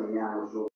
italiano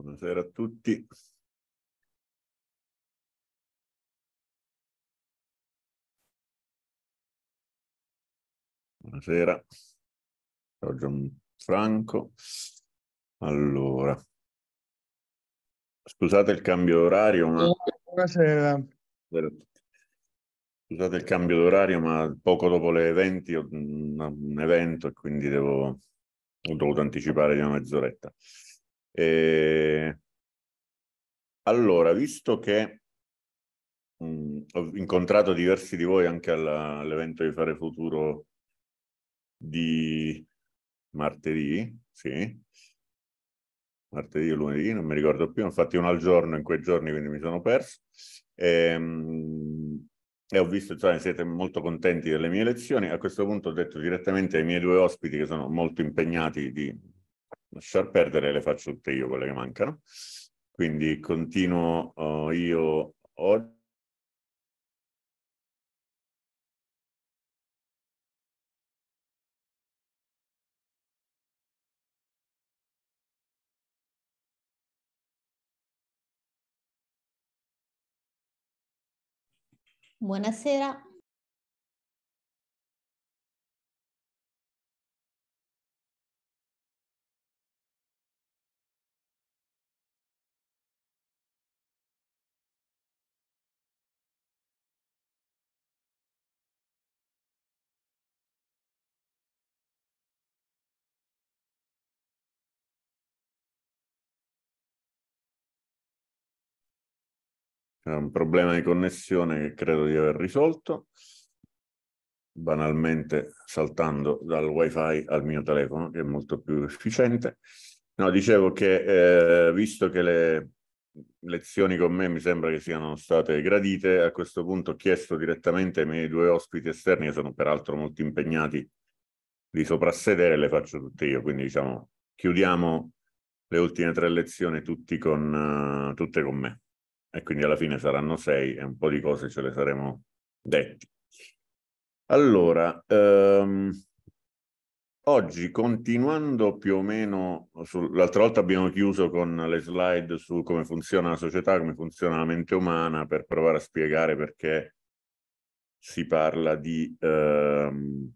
Buonasera a tutti. Buonasera. Ciao Gianfranco. Allora, scusate il cambio d'orario, ma... Buonasera. Scusate il cambio d'orario, ma poco dopo le 20 ho un evento e quindi devo... ho dovuto anticipare di una mezz'oretta. Eh, allora, visto che mh, ho incontrato diversi di voi anche all'evento di Fare Futuro di martedì, sì, martedì o lunedì, non mi ricordo più, infatti uno al giorno in quei giorni, quindi mi sono perso. E, ehm, e ho visto che cioè, siete molto contenti delle mie lezioni. A questo punto ho detto direttamente ai miei due ospiti, che sono molto impegnati, di lasciar perdere le faccio tutte io quelle che mancano. Quindi continuo uh, io oggi. Buonasera. È un problema di connessione che credo di aver risolto, banalmente saltando dal wifi al mio telefono, che è molto più efficiente. No, dicevo che eh, visto che le lezioni con me mi sembra che siano state gradite, a questo punto ho chiesto direttamente ai miei due ospiti esterni, che sono peraltro molto impegnati, di soprassedere, le faccio tutte io, quindi diciamo chiudiamo le ultime tre lezioni tutti con, uh, tutte con me e quindi alla fine saranno sei e un po' di cose ce le saremo detti. Allora, ehm, oggi continuando più o meno, su, l'altra volta abbiamo chiuso con le slide su come funziona la società, come funziona la mente umana, per provare a spiegare perché si parla di ehm,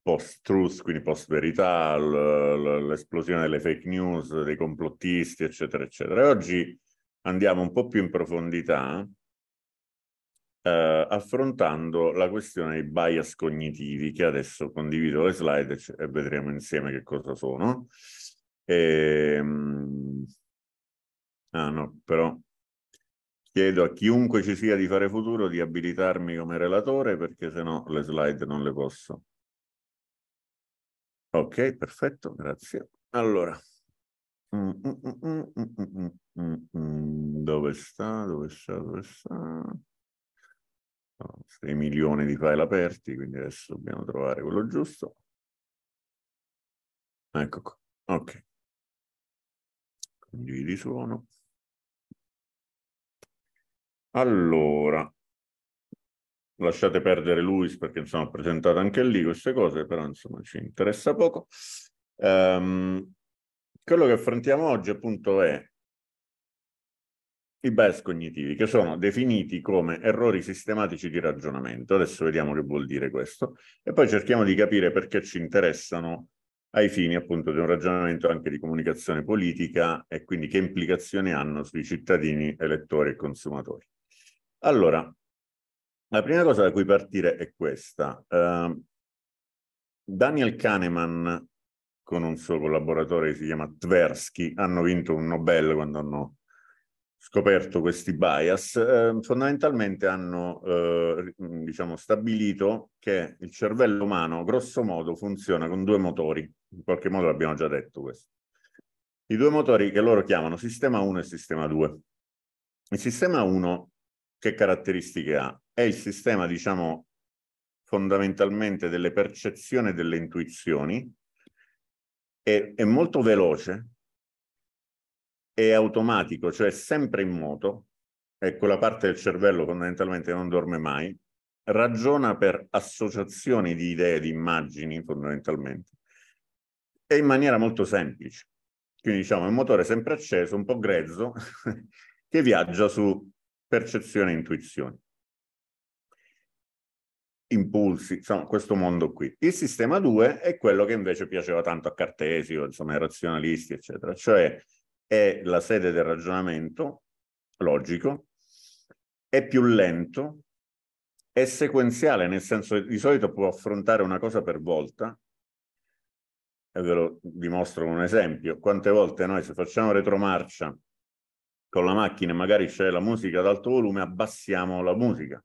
post-truth, quindi post-verità, l'esplosione delle fake news, dei complottisti, eccetera, eccetera. E oggi andiamo un po' più in profondità eh, affrontando la questione dei bias cognitivi che adesso condivido le slide e vedremo insieme che cosa sono. E... Ehm, ah no, però chiedo a chiunque ci sia di fare futuro di abilitarmi come relatore perché sennò le slide non le posso. Ok, perfetto, grazie. Allora, Mm, mm, mm, Dove sta? Dove sta? Dove sta? 6 milioni di file aperti, quindi adesso dobbiamo trovare quello giusto. Ecco qua. Ok. Condividi suono. Allora, lasciate perdere Luis perché insomma ho presentato anche lì queste cose, però insomma ci interessa poco. Um, quello che affrontiamo oggi appunto è i bias cognitivi, che sono definiti come errori sistematici di ragionamento. Adesso vediamo che vuol dire questo. E poi cerchiamo di capire perché ci interessano ai fini appunto di un ragionamento anche di comunicazione politica e quindi che implicazioni hanno sui cittadini, elettori e consumatori. Allora, la prima cosa da cui partire è questa. Uh, Daniel Kahneman con un suo collaboratore che si chiama Tversky, hanno vinto un Nobel quando hanno scoperto questi bias, eh, fondamentalmente hanno eh, diciamo, stabilito che il cervello umano grosso modo funziona con due motori, in qualche modo l'abbiamo già detto questo. I due motori che loro chiamano sistema 1 e sistema 2. Il sistema 1 che caratteristiche ha? È il sistema, diciamo, fondamentalmente delle percezioni e delle intuizioni, è, è molto veloce, è automatico, cioè è sempre in moto, è quella parte del cervello fondamentalmente non dorme mai, ragiona per associazioni di idee, di immagini fondamentalmente, e in maniera molto semplice. Quindi diciamo è un motore sempre acceso, un po' grezzo, che viaggia su percezione e intuizioni impulsi, insomma, questo mondo qui. Il sistema 2 è quello che invece piaceva tanto a Cartesio, insomma, ai razionalisti, eccetera, cioè è la sede del ragionamento logico, è più lento, è sequenziale, nel senso che di solito può affrontare una cosa per volta, e ve lo dimostro con un esempio, quante volte noi se facciamo retromarcia con la macchina e magari c'è la musica ad alto volume, abbassiamo la musica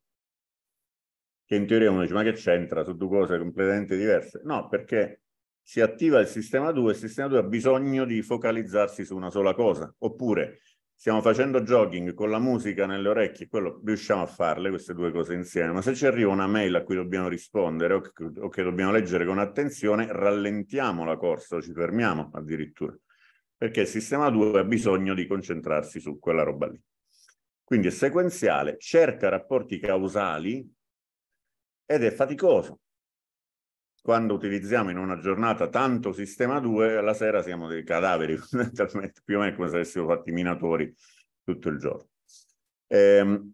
che in teoria uno dice ma che c'entra, sono due cose completamente diverse. No, perché si attiva il sistema 2 e il sistema 2 ha bisogno di focalizzarsi su una sola cosa. Oppure stiamo facendo jogging con la musica nelle orecchie, quello riusciamo a farle queste due cose insieme, ma se ci arriva una mail a cui dobbiamo rispondere o che, o che dobbiamo leggere con attenzione, rallentiamo la corsa o ci fermiamo addirittura, perché il sistema 2 ha bisogno di concentrarsi su quella roba lì. Quindi è sequenziale, cerca rapporti causali ed è faticoso. Quando utilizziamo in una giornata tanto sistema 2, alla sera siamo dei cadaveri, fondamentalmente, più o meno come se avessimo fatto i minatori tutto il giorno. Ehm,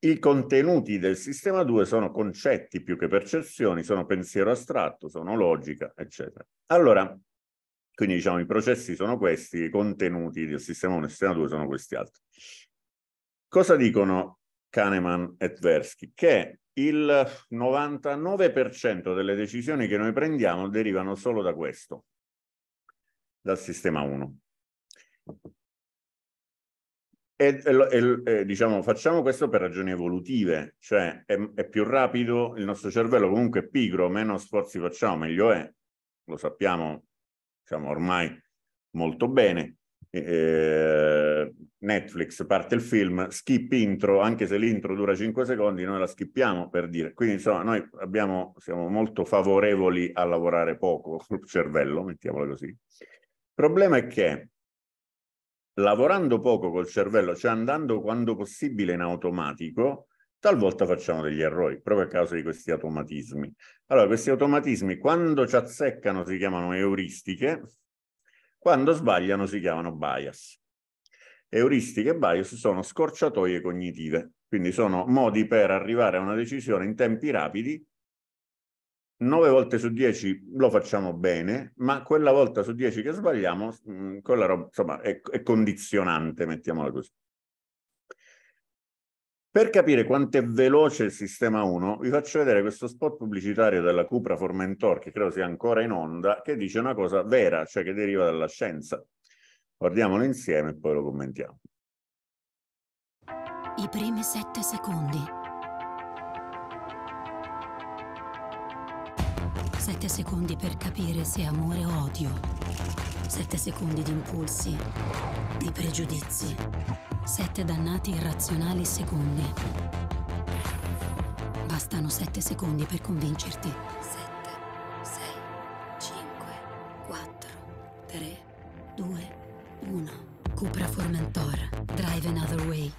I contenuti del sistema 2 sono concetti più che percezioni, sono pensiero astratto, sono logica, eccetera. Allora, quindi diciamo i processi sono questi, i contenuti del sistema 1 e del sistema 2 sono questi altri. Cosa dicono Kahneman e Tversky? Che il 99% delle decisioni che noi prendiamo derivano solo da questo, dal sistema 1. E, e, e, diciamo, facciamo questo per ragioni evolutive, cioè è, è, più rapido, il nostro cervello comunque è pigro, meno sforzi facciamo, meglio è, lo sappiamo diciamo, ormai molto bene eh, Netflix parte il film, skip intro, anche se l'intro dura 5 secondi, noi la skippiamo per dire. Quindi insomma, noi abbiamo, siamo molto favorevoli a lavorare poco sul cervello, mettiamolo così. Il problema è che lavorando poco col cervello, cioè andando quando possibile in automatico, talvolta facciamo degli errori, proprio a causa di questi automatismi. Allora, questi automatismi, quando ci azzeccano, si chiamano euristiche, quando sbagliano si chiamano bias. Euristiche e bias sono scorciatoie cognitive, quindi sono modi per arrivare a una decisione in tempi rapidi. 9 volte su 10 lo facciamo bene, ma quella volta su 10 che sbagliamo, mm, quella roba, insomma, è, è condizionante, mettiamola così. Per capire quanto è veloce il sistema 1, vi faccio vedere questo spot pubblicitario della Cupra Formentor, che credo sia ancora in onda, che dice una cosa vera, cioè che deriva dalla scienza. Guardiamolo insieme e poi lo commentiamo. I primi sette secondi. Sette secondi per capire se è amore o odio Sette secondi di impulsi, di pregiudizi. Sette dannati irrazionali secondi. Bastano sette secondi per convincerti. Sette, sei, cinque, quattro, tre, due, uno. Cupra Formentor. Drive another way.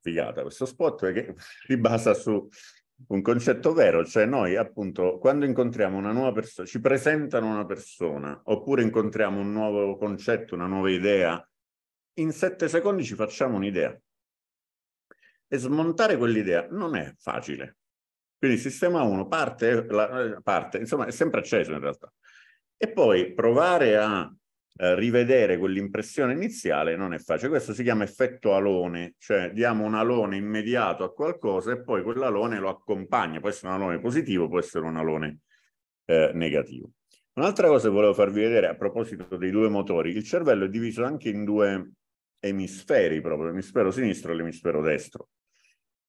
Figata questo spot perché si basa su un concetto vero, cioè noi appunto quando incontriamo una nuova persona, ci presentano una persona oppure incontriamo un nuovo concetto, una nuova idea, in sette secondi ci facciamo un'idea. E smontare quell'idea non è facile. Quindi il sistema 1 parte, parte, insomma è sempre acceso in realtà. E poi provare a eh, rivedere quell'impressione iniziale non è facile. Questo si chiama effetto alone, cioè diamo un alone immediato a qualcosa e poi quell'alone lo accompagna, può essere un alone positivo, può essere un alone eh, negativo. Un'altra cosa che volevo farvi vedere a proposito dei due motori, il cervello è diviso anche in due emisferi proprio, l'emisfero sinistro e l'emisfero destro.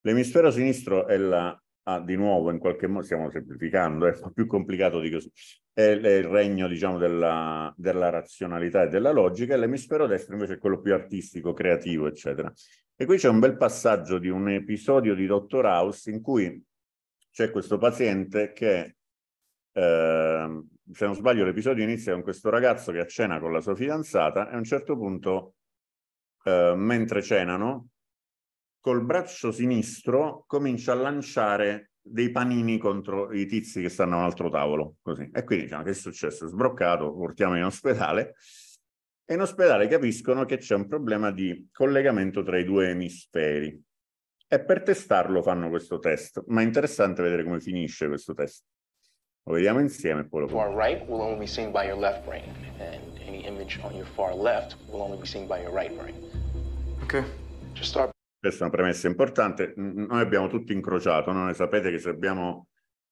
L'emisfero sinistro è la, ah, di nuovo in qualche modo, stiamo semplificando, è più complicato di così è il regno diciamo, della, della, razionalità e della logica, e l'emisfero destro invece è quello più artistico, creativo, eccetera. E qui c'è un bel passaggio di un episodio di Dottor House in cui c'è questo paziente che, eh, se non sbaglio, l'episodio inizia con questo ragazzo che a cena con la sua fidanzata e a un certo punto, eh, mentre cenano, col braccio sinistro comincia a lanciare dei panini contro i tizi che stanno a un altro tavolo, così. E quindi diciamo, che è successo? Sbroccato, portiamo in ospedale e in ospedale capiscono che c'è un problema di collegamento tra i due emisferi. E per testarlo fanno questo test, ma è interessante vedere come finisce questo test. Lo vediamo insieme e poi lo far right will only be seen by your left brain and any image on your far left will only be seen by your right brain. Okay. Just start questa è una premessa importante. Noi abbiamo tutti incrociato, non no? sapete che se abbiamo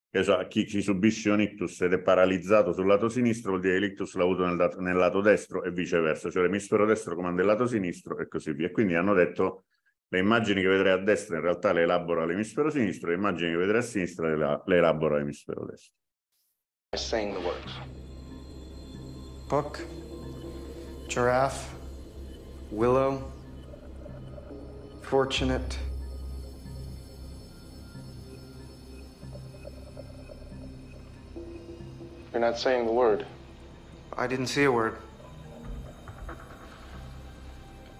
che so, chi, chi, subisce un ictus ed è paralizzato sul lato sinistro vuol dire che l'ictus l'ha avuto nel, nel, lato destro e viceversa, cioè l'emisfero destro comanda il lato sinistro e così via. Quindi hanno detto le immagini che vedrai a destra in realtà le elabora l'emisfero sinistro, le immagini che vedrai a sinistra le, le elabora l'emisfero destro. Saying the words. Book, giraffe, willow, fortunate. You're not saying the word. I didn't see a word.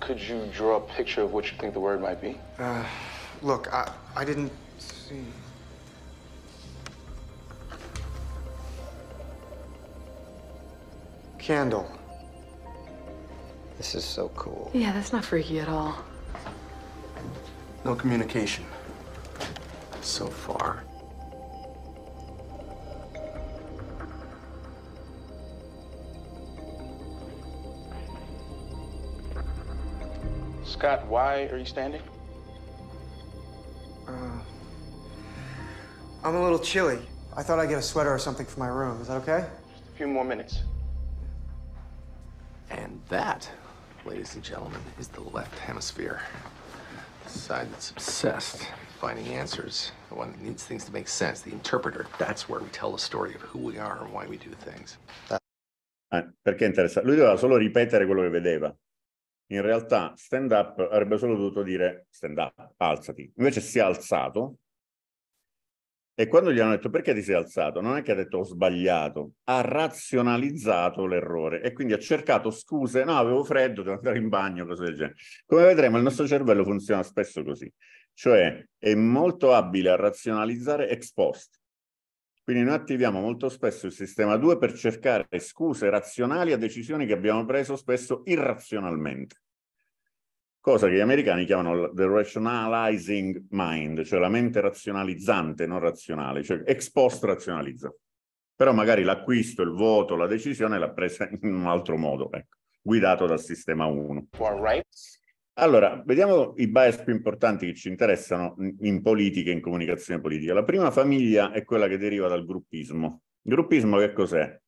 Could you draw a picture of what you think the word might be? Uh, look, I, I didn't see. Candle. This is so cool. Yeah, that's not freaky at all. No communication. So far. Scott, why are you standing? Uh, I'm a little chilly. I thought I'd get a sweater or something for my room. Is that okay? Just a few more minutes. And that, ladies and gentlemen, is the left hemisphere. side that's obsessed finding answers, the one that needs things to make sense, the interpreter. That's where we tell the story of who we are and why we do things. Eh, perché interessa? Lui doveva solo ripetere quello che vedeva. In realtà stand up avrebbe solo dovuto dire stand up, alzati. Invece si è alzato e quando gli hanno detto perché ti sei alzato, non è che ha detto ho sbagliato, ha razionalizzato l'errore e quindi ha cercato scuse, no avevo freddo, devo andare in bagno, cose del genere. Come vedremo il nostro cervello funziona spesso così, cioè è molto abile a razionalizzare ex post. Quindi noi attiviamo molto spesso il sistema 2 per cercare scuse razionali a decisioni che abbiamo preso spesso irrazionalmente cosa che gli americani chiamano the rationalizing mind, cioè la mente razionalizzante, non razionale, cioè ex post razionalizza. Però magari l'acquisto, il voto, la decisione l'ha presa in un altro modo, ecco, guidato dal sistema 1. Allora, vediamo i bias più importanti che ci interessano in politica e in comunicazione politica. La prima famiglia è quella che deriva dal gruppismo. Il gruppismo che cos'è?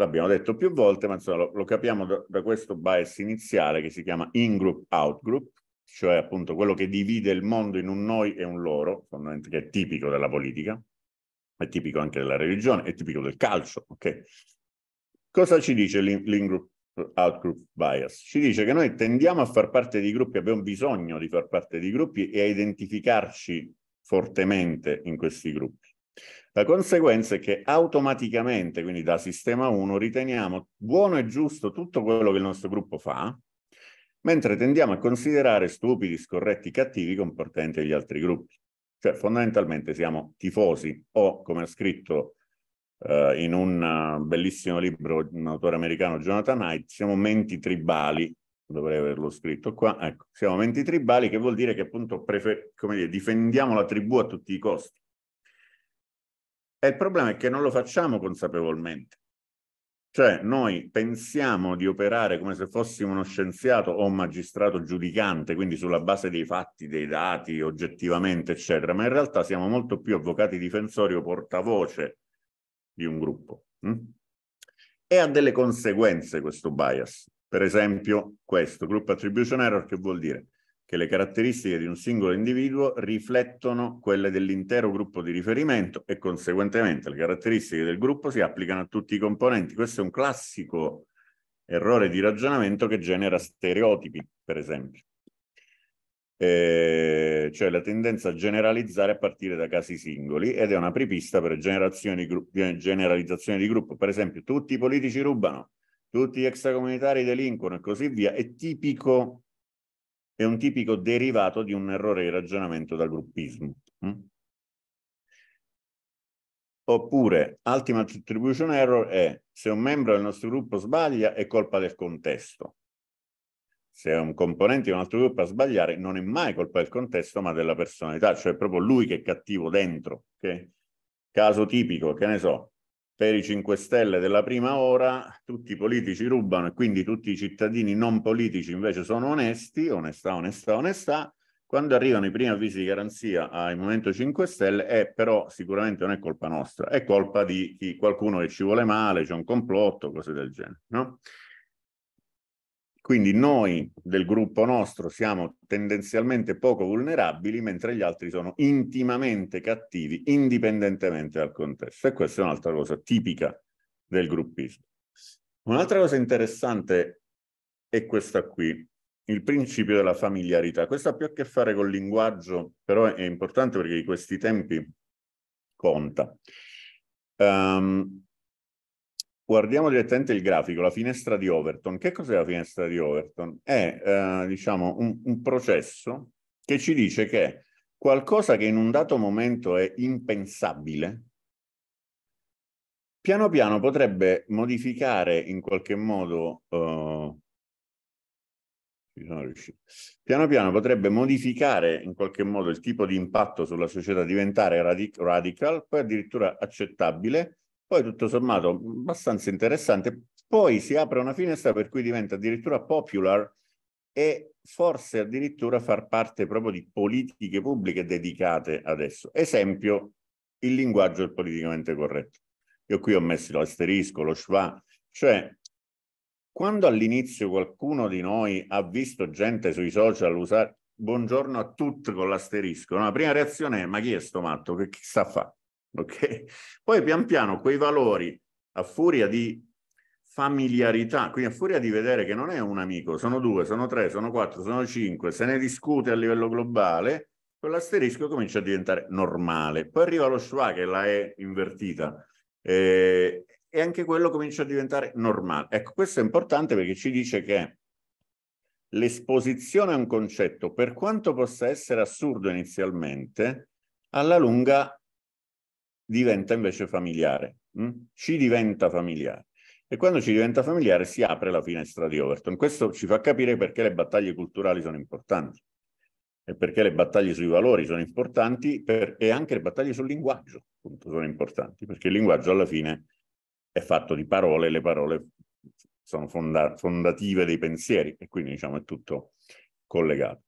l'abbiamo detto più volte, ma insomma, lo, lo, capiamo da, da, questo bias iniziale che si chiama in-group-out-group, cioè appunto quello che divide il mondo in un noi e un loro, che è tipico della politica, è tipico anche della religione, è tipico del calcio. Okay? Cosa ci dice l'in-group-out-group bias? Ci dice che noi tendiamo a far parte di gruppi, abbiamo bisogno di far parte di gruppi e a identificarci fortemente in questi gruppi. La conseguenza è che automaticamente, quindi da sistema 1, riteniamo buono e giusto tutto quello che il nostro gruppo fa, mentre tendiamo a considerare stupidi, scorretti, cattivi i comportamenti degli altri gruppi. Cioè fondamentalmente siamo tifosi o, come ha scritto Uh, in un eh, bellissimo libro, un autore americano, Jonathan Knight, siamo menti tribali, dovrei averlo scritto qua, ecco, siamo menti tribali che vuol dire che appunto prefer- dire, difendiamo la tribù a tutti i costi. E il problema è che non lo facciamo consapevolmente. Cioè noi pensiamo di operare come se fossimo uno scienziato o un magistrato giudicante, quindi sulla base dei fatti, dei dati, oggettivamente, eccetera, ma in realtà siamo molto più avvocati difensori o portavoce di un gruppo. Hm? E ha delle conseguenze questo bias. Per esempio questo, group attribution error, che vuol dire? che le caratteristiche di un singolo individuo riflettono quelle dell'intero gruppo di riferimento e conseguentemente le caratteristiche del gruppo si applicano a tutti i componenti. Questo è un classico errore di ragionamento che genera stereotipi, per esempio. Eh, cioè la tendenza a generalizzare a partire da casi singoli ed è una prepista per generazioni, eh, generalizzazione di gruppo. Per esempio, tutti i politici rubano, tutti gli extracomunitari delinquono e così via. È tipico è un tipico derivato di un errore di ragionamento dal gruppismo. Mm? Oppure, ultimate attribution error è se un membro del nostro gruppo sbaglia è colpa del contesto. Se un componente di un altro gruppo a sbagliare non è mai colpa del contesto ma della personalità, cioè è proprio lui che è cattivo dentro. Okay? Caso tipico, che ne so, per i 5 Stelle della prima ora, tutti i politici rubano e quindi tutti i cittadini non politici invece sono onesti, onestà, onestà, onestà, quando arrivano i primi avvisi di garanzia al Movimento 5 Stelle è eh, però sicuramente non è colpa nostra, è colpa di chi, qualcuno che ci vuole male, c'è un complotto, cose del genere. No? Quindi noi del gruppo nostro siamo tendenzialmente poco vulnerabili, mentre gli altri sono intimamente cattivi, indipendentemente dal contesto. E questa è un'altra cosa tipica del gruppismo. Un'altra cosa interessante è questa qui, il principio della familiarità. Questo ha più a che fare col linguaggio, però è importante perché in questi tempi conta. Um, Guardiamo direttamente il grafico, la finestra di Overton. Che cos'è la finestra di Overton? È, eh, diciamo, un, un, processo che ci dice che qualcosa che in un dato momento è impensabile, piano piano potrebbe modificare in qualche modo... Eh, Piano piano potrebbe modificare in qualche modo il tipo di impatto sulla società, diventare radic radical, poi addirittura accettabile, poi tutto sommato abbastanza interessante. Poi si apre una finestra per cui diventa addirittura popular e forse addirittura far parte proprio di politiche pubbliche dedicate adesso. Esempio, il linguaggio del politicamente corretto. Io qui ho messo l'asterisco, lo schwa, cioè quando all'inizio qualcuno di noi ha visto gente sui social usare buongiorno a tutti con l'asterisco, no? la prima reazione è ma chi è sto matto, che, che sta a fare? ok? Poi pian piano quei valori, a furia di familiarità, quindi a furia di vedere che non è un amico, sono due, sono tre, sono quattro, sono cinque, se ne discute a livello globale, quell'asterisco comincia a diventare normale. Poi arriva lo schwa che la è invertita eh, e anche quello comincia a diventare normale. Ecco, questo è importante perché ci dice che l'esposizione a un concetto, per quanto possa essere assurdo inizialmente, alla lunga diventa invece familiare. Mh? Mm? Ci diventa familiare. E quando ci diventa familiare si apre la finestra di Overton. Questo ci fa capire perché le battaglie culturali sono importanti e perché le battaglie sui valori sono importanti per, e anche le battaglie sul linguaggio appunto, sono importanti, perché il linguaggio alla fine è fatto di parole, e le parole sono fonda, fondative dei pensieri e quindi diciamo è tutto collegato.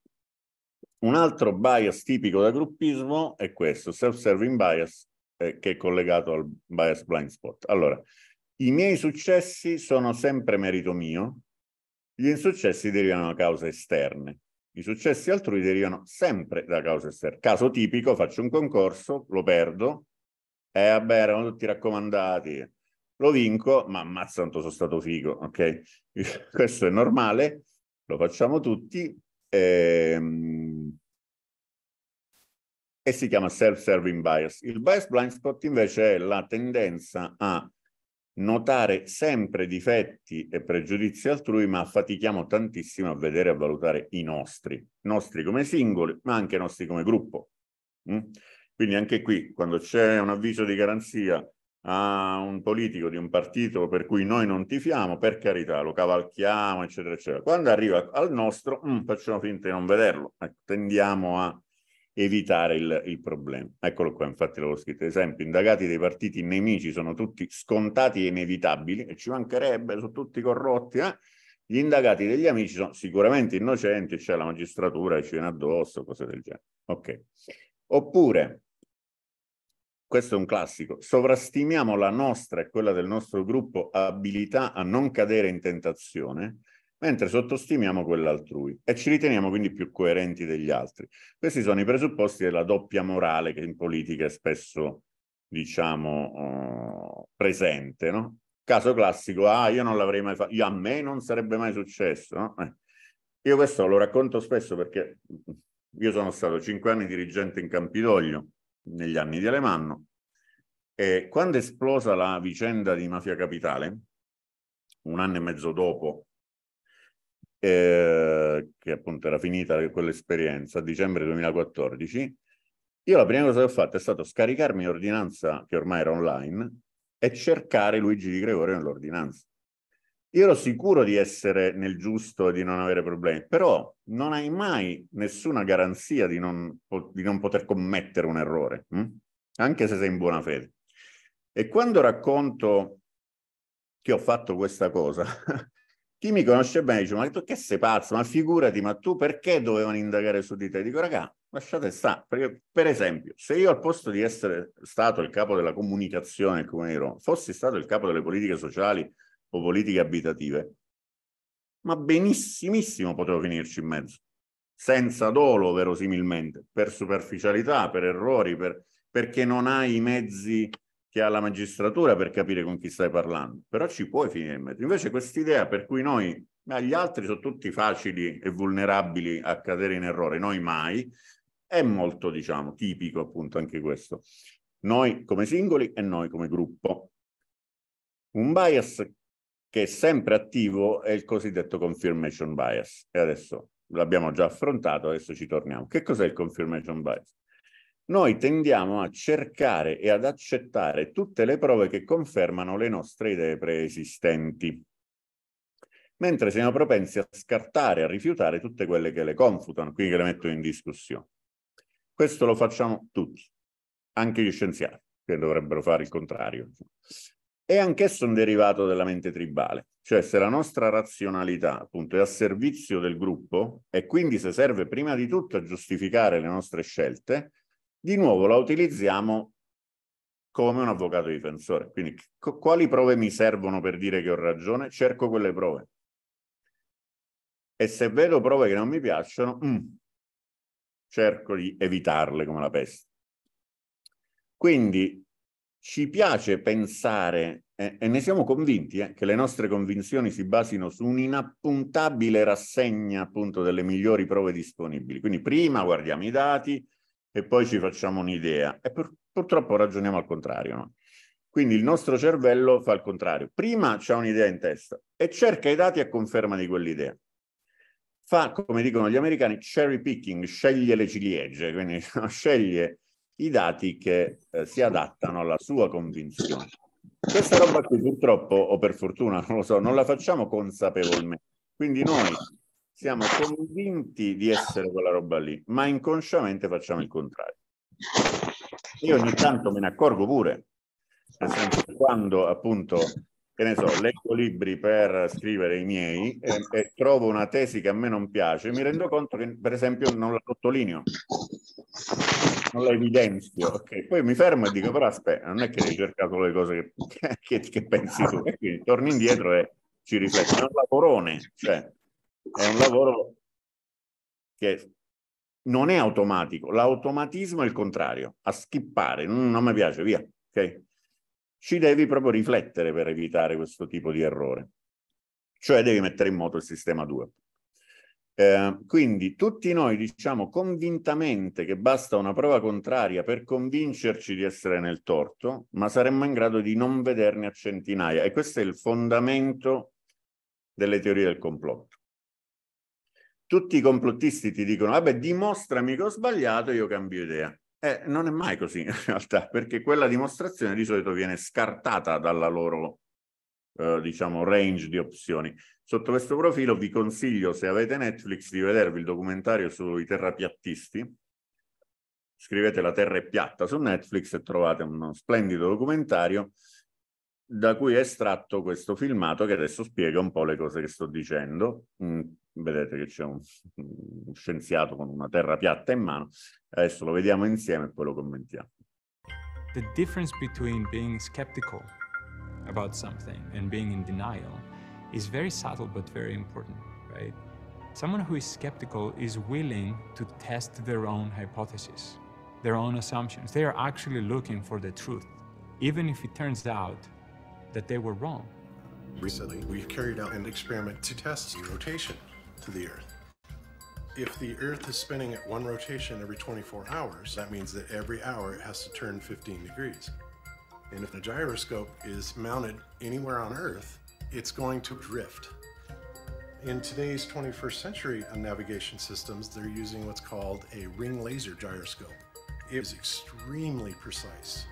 Un altro bias tipico da gruppismo è questo, self-serving bias, eh, che è collegato al bias blind spot. Allora, i miei successi sono sempre merito mio, gli insuccessi derivano da cause esterne. I successi altrui derivano sempre da cause esterne. Caso tipico, faccio un concorso, lo perdo, e eh, vabbè, erano tutti raccomandati, lo vinco, ma ammazza quanto sono stato figo, ok? Questo è normale, lo facciamo tutti. Ehm e si chiama self-serving bias. Il bias blind spot invece è la tendenza a notare sempre difetti e pregiudizi altrui, ma fatichiamo tantissimo a vedere e a valutare i nostri, nostri come singoli, ma anche nostri come gruppo. Mm? Quindi anche qui, quando c'è un avviso di garanzia a un politico di un partito per cui noi non tifiamo, per carità, lo cavalchiamo, eccetera, eccetera. Quando arriva al nostro, mh, mm, facciamo finta di non vederlo, ecco, tendiamo a evitare il, il, problema. Eccolo qua, infatti l'avevo scritto. Ad esempio, indagati dei partiti nemici sono tutti scontati e inevitabili, e ci mancherebbe, sono tutti corrotti, eh? Gli indagati degli amici sono sicuramente innocenti, c'è cioè la magistratura e ci viene addosso, cose del genere. Ok. Oppure, questo è un classico, sovrastimiamo la nostra e quella del nostro gruppo abilità a non cadere in tentazione, mentre sottostimiamo quella altrui e ci riteniamo quindi più coerenti degli altri. Questi sono i presupposti della doppia morale che in politica è spesso, diciamo, eh, presente. No? Caso classico, ah, io non l'avrei mai fatto, a me non sarebbe mai successo. No? Eh. Io questo lo racconto spesso perché io sono stato cinque anni dirigente in Campidoglio negli anni di Alemanno e quando è esplosa la vicenda di Mafia Capitale, un anno e mezzo dopo eh, che appunto era finita quell'esperienza, a dicembre 2014, io la prima cosa che ho fatto è stato scaricarmi l'ordinanza che ormai era online e cercare Luigi Di Gregorio nell'ordinanza. Io ero sicuro di essere nel giusto e di non avere problemi, però non hai mai nessuna garanzia di non, di non poter commettere un errore, hm? anche se sei in buona fede. E quando racconto che ho fatto questa cosa, chi mi conosce bene dice, ma tu che sei pazzo, ma figurati, ma tu perché dovevano indagare su di te? Dico, raga, lasciate stare, perché per esempio, se io al posto di essere stato il capo della comunicazione come ero fossi stato il capo delle politiche sociali o politiche abitative, ma benissimissimo potevo finirci in mezzo, senza dolo verosimilmente, per superficialità, per errori, per... perché non hai i mezzi che ha la magistratura per capire con chi stai parlando, però ci puoi finire in mezzo. Invece quest'idea per cui noi, ma gli altri sono tutti facili e vulnerabili a cadere in errore, noi mai, è molto, diciamo, tipico appunto anche questo. Noi come singoli e noi come gruppo. Un bias che è sempre attivo è il cosiddetto confirmation bias. E adesso l'abbiamo già affrontato, adesso ci torniamo. Che cos'è il confirmation bias? noi tendiamo a cercare e ad accettare tutte le prove che confermano le nostre idee preesistenti, mentre siamo propensi a scartare, a rifiutare tutte quelle che le confutano, quindi che le mettono in discussione. Questo lo facciamo tutti, anche gli scienziati, che dovrebbero fare il contrario. È anch'esso un derivato della mente tribale, cioè se la nostra razionalità appunto è a servizio del gruppo e quindi se serve prima di tutto a giustificare le nostre scelte, di nuovo la utilizziamo come un avvocato difensore. Quindi quali prove mi servono per dire che ho ragione? Cerco quelle prove. E se vedo prove che non mi piacciono, mm, cerco di evitarle come la peste. Quindi ci piace pensare, eh, e ne siamo convinti, eh, che le nostre convinzioni si basino su un'inappuntabile rassegna appunto delle migliori prove disponibili. Quindi prima guardiamo i dati, e poi ci facciamo un'idea. E pur, purtroppo ragioniamo al contrario. No? Quindi il nostro cervello fa il contrario. Prima c'è un'idea in testa e cerca i dati a conferma di quell'idea. Fa, come dicono gli americani, cherry picking, sceglie le ciliegie, quindi sceglie i dati che eh, si adattano alla sua convinzione. Questa roba qui purtroppo, o per fortuna, non lo so, non la facciamo consapevolmente. Quindi noi siamo convinti di essere quella roba lì, ma inconsciamente facciamo il contrario. Io ogni tanto me ne accorgo pure, nel senso quando appunto, che ne so, leggo libri per scrivere i miei e, e trovo una tesi che a me non piace, mi rendo conto che per esempio non la sottolineo, non la evidenzio. Okay. Poi mi fermo e dico, però aspetta, non è che hai cercato le cose che, che, che pensi tu. E quindi torno indietro e ci rifletto. non la corone, cioè è un lavoro che non è automatico. L'automatismo è il contrario, a schippare, non, non mi piace, via. Okay? Ci devi proprio riflettere per evitare questo tipo di errore. Cioè devi mettere in moto il sistema 2. Eh, quindi tutti noi diciamo convintamente che basta una prova contraria per convincerci di essere nel torto, ma saremmo in grado di non vederne a centinaia. E questo è il fondamento delle teorie del complotto tutti i complottisti ti dicono, vabbè, dimostrami che ho sbagliato e io cambio idea. Eh, non è mai così in realtà, perché quella dimostrazione di solito viene scartata dalla loro, eh, diciamo, range di opzioni. Sotto questo profilo vi consiglio, se avete Netflix, di vedervi il documentario sui terrapiattisti. Scrivete La Terra è piatta su Netflix e trovate uno splendido documentario da cui è estratto questo filmato che adesso spiega un po' le cose che sto dicendo. Mm. vedete che c'è un, un scienziato con una terra piatta in mano. Adesso lo vediamo insieme e poi lo commentiamo. The difference between being skeptical about something and being in denial is very subtle but very important, right? Someone who is skeptical is willing to test their own hypothesis, their own assumptions. They are actually looking for the truth, even if it turns out that they were wrong. Recently, we have carried out an experiment to test rotation to the Earth. If the Earth is spinning at one rotation every 24 hours, that means that every hour it has to turn 15 degrees. And if the gyroscope is mounted anywhere on Earth, it's going to drift. In today's 21st century navigation systems, they're using what's called a ring laser gyroscope. It is extremely precise.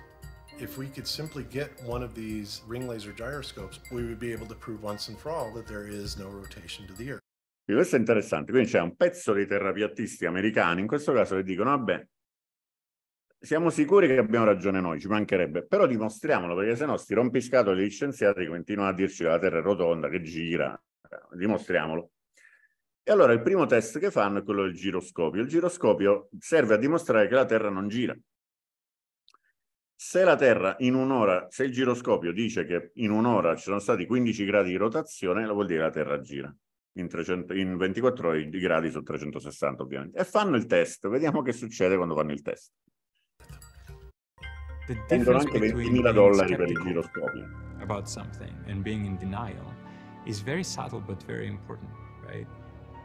If we could simply get one of these ring laser gyroscopes, we would be able to prove once and for all that there is no rotation to the Earth. Quindi questo è interessante. Quindi c'è un pezzo dei terrapiattisti americani, in questo caso, che dicono, vabbè, siamo sicuri che abbiamo ragione noi, ci mancherebbe, però dimostriamolo, perché se no sti rompiscatoli gli scienziati continuano a dirci che la Terra è rotonda, che gira, eh, dimostriamolo. E allora il primo test che fanno è quello del giroscopio. Il giroscopio serve a dimostrare che la Terra non gira. Se la Terra in un'ora, se il giroscopio dice che in un'ora ci sono stati 15 gradi di rotazione, lo vuol dire che la Terra gira in, 300, in 24 ore i gradi su 360 ovviamente e fanno il test vediamo che succede quando fanno il test vendono anche 20.000 dollari per il giroscopio about something and being in denial is very subtle but very important right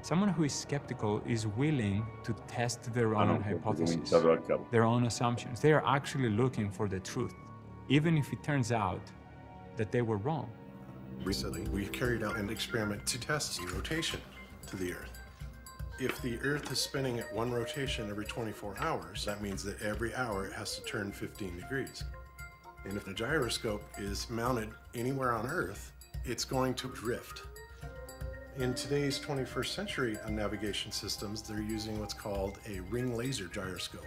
Someone who is skeptical is willing to test their own ah, no, hypotheses, their own assumptions. They are actually looking for the truth, even if it turns out that they were wrong. Recently, we carried out an experiment to test the rotation to the Earth. If the Earth is spinning at one rotation every 24 hours, that means that every hour it has to turn 15 degrees. And if the gyroscope is mounted anywhere on Earth, it's going to drift. In today's 21st century navigation systems, they're using what's called a ring laser gyroscope.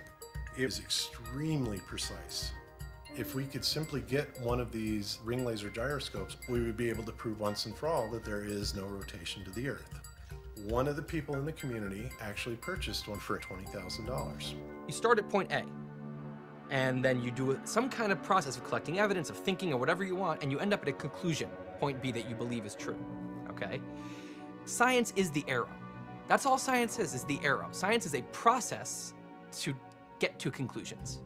It is extremely precise. If we could simply get one of these ring laser gyroscopes, we would be able to prove once and for all that there is no rotation to the Earth. One of the people in the community actually purchased one for $20,000. You start at point A, and then you do some kind of process of collecting evidence, of thinking, or whatever you want, and you end up at a conclusion, point B, that you believe is true, okay? Science is the arrow. That's all science is, is the arrow. Science is a process to get to conclusions.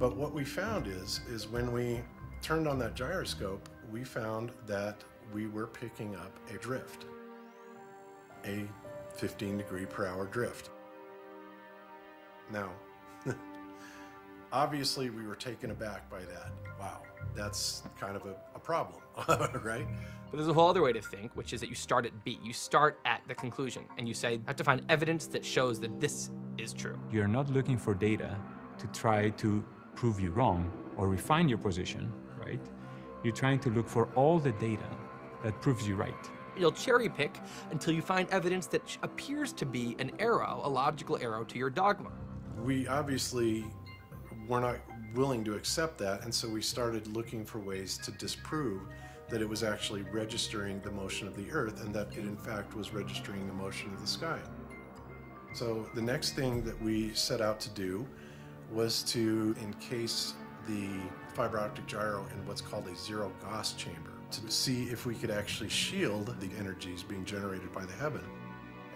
But what we found is, is when we turned on that gyroscope, we found that we were picking up a drift, a 15 degree per hour drift. Now, obviously we were taken aback by that. Wow, that's kind of a, a problem, right? But there's a whole other way to think, which is that you start at B. You start at the conclusion and you say, I have to find evidence that shows that this is true. You're not looking for data to try to prove you wrong or refine your position, right? You're trying to look for all the data that proves you right. You'll cherry pick until you find evidence that appears to be an arrow, a logical arrow to your dogma. We obviously were not willing to accept that, and so we started looking for ways to disprove that it was actually registering the motion of the Earth and that it, in fact, was registering the motion of the sky. So the next thing that we set out to do was to encase the fiber optic gyro in what's called a zero Gauss chamber to see if we could actually shield the energies being generated by the heaven.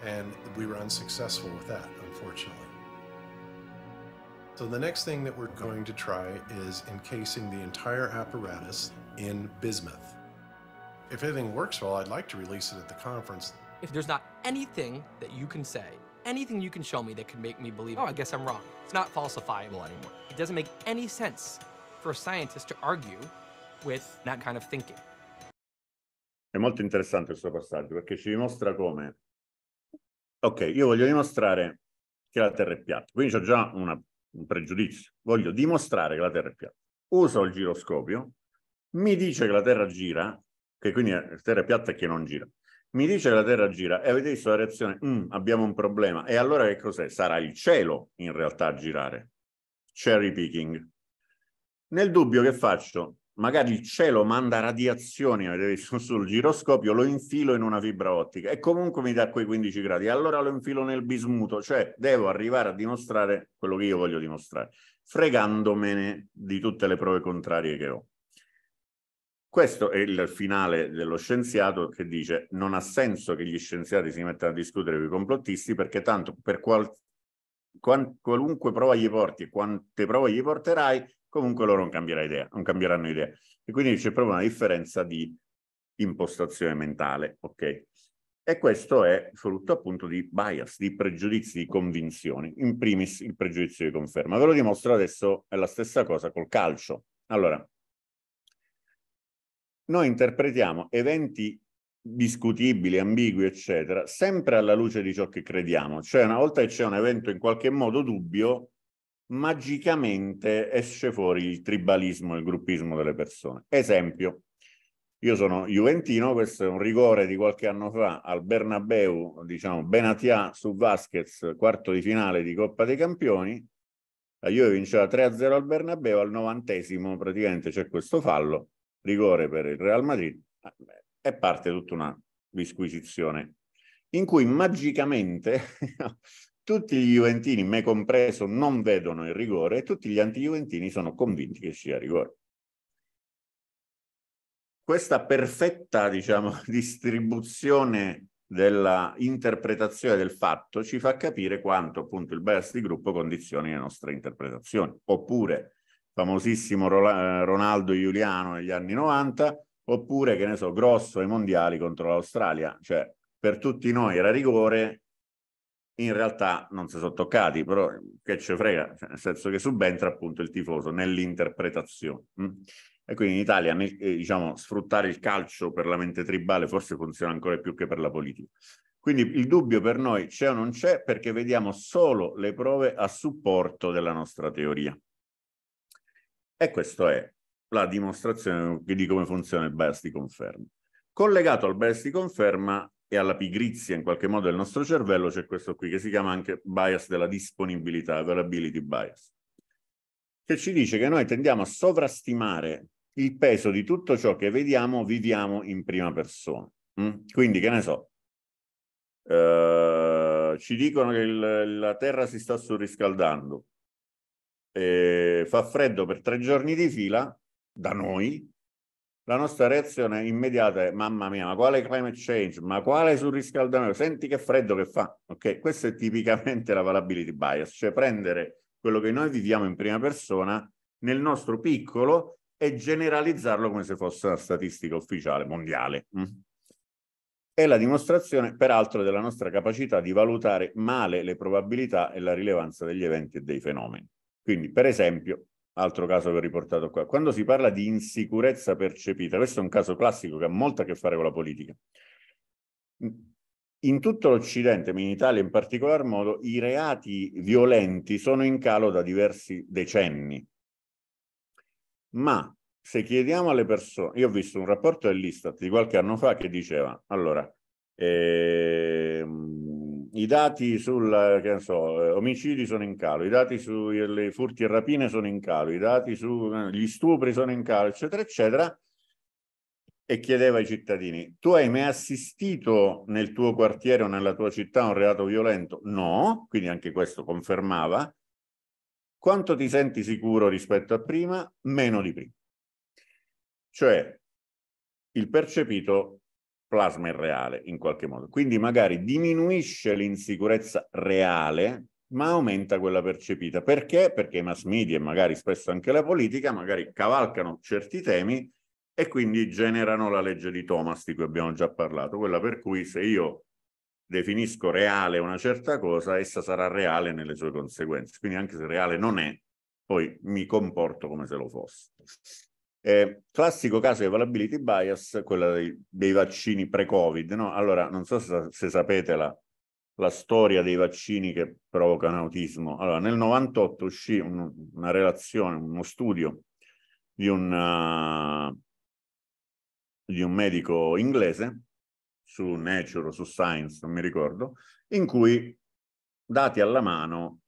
And we were unsuccessful with that, unfortunately. So the next thing that we're going to try is encasing the entire apparatus in bismuth. If everything works well, I'd like to release it at the conference. If there's not anything that you can say anything you can show me that could make me believe, oh, I guess I'm wrong. It's not falsifiable anymore. It doesn't make any sense for a scientist to argue with that kind of thinking. È molto interessante questo passaggio perché ci dimostra come, ok, io voglio dimostrare che la Terra è piatta, quindi ho già una, un pregiudizio, voglio dimostrare che la Terra è piatta. Uso il giroscopio, mi dice che la Terra gira, che quindi la Terra è piatta e che non gira mi dice che la Terra gira e avete visto la reazione, mm, abbiamo un problema. E allora che cos'è? Sarà il cielo in realtà a girare. Cherry picking. Nel dubbio che faccio, magari il cielo manda radiazioni, avete visto sul giroscopio, lo infilo in una fibra ottica e comunque mi dà quei 15 gradi, allora lo infilo nel bismuto, cioè devo arrivare a dimostrare quello che io voglio dimostrare, fregandomene di tutte le prove contrarie che ho. Questo è il finale dello scienziato che dice non ha senso che gli scienziati si mettano a discutere con i complottisti perché tanto per qual, qual, qualunque prova gli porti e quante prove gli porterai, comunque loro non, idea, non cambieranno idea. E quindi c'è proprio una differenza di impostazione mentale, ok? E questo è frutto appunto di bias, di pregiudizi, di convinzioni. In primis il pregiudizio di conferma. Ve lo dimostro adesso, è la stessa cosa col calcio. Allora, noi interpretiamo eventi discutibili, ambigui, eccetera, sempre alla luce di ciò che crediamo. Cioè, una volta che c'è un evento in qualche modo dubbio, magicamente esce fuori il tribalismo, il gruppismo delle persone. Esempio, io sono juventino, questo è un rigore di qualche anno fa al Bernabeu, diciamo, Benatia su Vasquez, quarto di finale di Coppa dei Campioni. La Juve vinceva 3-0 al Bernabeu, al novantesimo praticamente c'è questo fallo rigore per il Real Madrid, e eh, parte tutta una disquisizione in cui magicamente tutti gli Juventini, me compreso, non vedono il rigore e tutti gli anti-Juventini sono convinti che sia rigore. Questa perfetta, diciamo, distribuzione della interpretazione del fatto ci fa capire quanto appunto il bias di gruppo condizioni le nostre interpretazioni. Oppure famosissimo eh, Ronaldo Giuliano negli anni 90, oppure, che ne so, Grosso ai mondiali contro l'Australia. Cioè, per tutti noi era rigore, in realtà non si sono toccati, però che ce frega, cioè, nel senso che subentra appunto il tifoso nell'interpretazione. Mm? E quindi in Italia, nel, eh, diciamo, sfruttare il calcio per la mente tribale forse funziona ancora più che per la politica. Quindi il dubbio per noi c'è o non c'è perché vediamo solo le prove a supporto della nostra teoria. E questa è la dimostrazione di come funziona il bias di conferma. Collegato al bias di conferma e alla pigrizia in qualche modo del nostro cervello c'è questo qui che si chiama anche bias della disponibilità, availability bias, che ci dice che noi tendiamo a sovrastimare il peso di tutto ciò che vediamo, viviamo in prima persona. Mm? Quindi, che ne so, eh, ci dicono che il, la Terra si sta surriscaldando eh, fa freddo per tre giorni di fila da noi, la nostra reazione immediata è mamma mia, ma quale climate change, ma quale surriscaldamento, senti che freddo che fa. Ok, questo è tipicamente la valability bias, cioè prendere quello che noi viviamo in prima persona nel nostro piccolo e generalizzarlo come se fosse una statistica ufficiale mondiale. Mm. È la dimostrazione, peraltro, della nostra capacità di valutare male le probabilità e la rilevanza degli eventi e dei fenomeni. Quindi, per esempio, altro caso che ho riportato qua, quando si parla di insicurezza percepita, questo è un caso classico che ha molto a che fare con la politica. In tutto l'Occidente, ma in Italia in particolar modo, i reati violenti sono in calo da diversi decenni. Ma se chiediamo alle persone, io ho visto un rapporto dell'Istat di qualche anno fa che diceva, allora, ehm, i dati sul, so, eh, omicidi sono in calo, i dati sui furti e rapine sono in calo, i dati sugli eh, stupri sono in calo, eccetera, eccetera, e chiedeva ai cittadini, tu hai mai assistito nel tuo quartiere o nella tua città a un reato violento? No, quindi anche questo confermava. Quanto ti senti sicuro rispetto a prima? Meno di prima. Cioè, il percepito plasma il reale in qualche modo. Quindi magari diminuisce l'insicurezza reale, ma aumenta quella percepita. Perché? Perché i mass media e magari spesso anche la politica magari cavalcano certi temi e quindi generano la legge di Thomas di cui abbiamo già parlato, quella per cui se io definisco reale una certa cosa, essa sarà reale nelle sue conseguenze. Quindi anche se reale non è, poi mi comporto come se lo fosse. Eh, classico caso di availability bias, quello dei, dei vaccini pre-Covid. No? Allora, non so se, se sapete la, la, storia dei vaccini che provocano autismo. Allora, nel 98 uscì un, una relazione, uno studio di un, eh, di un medico inglese su Nature o su Science, non mi ricordo, in cui dati alla mano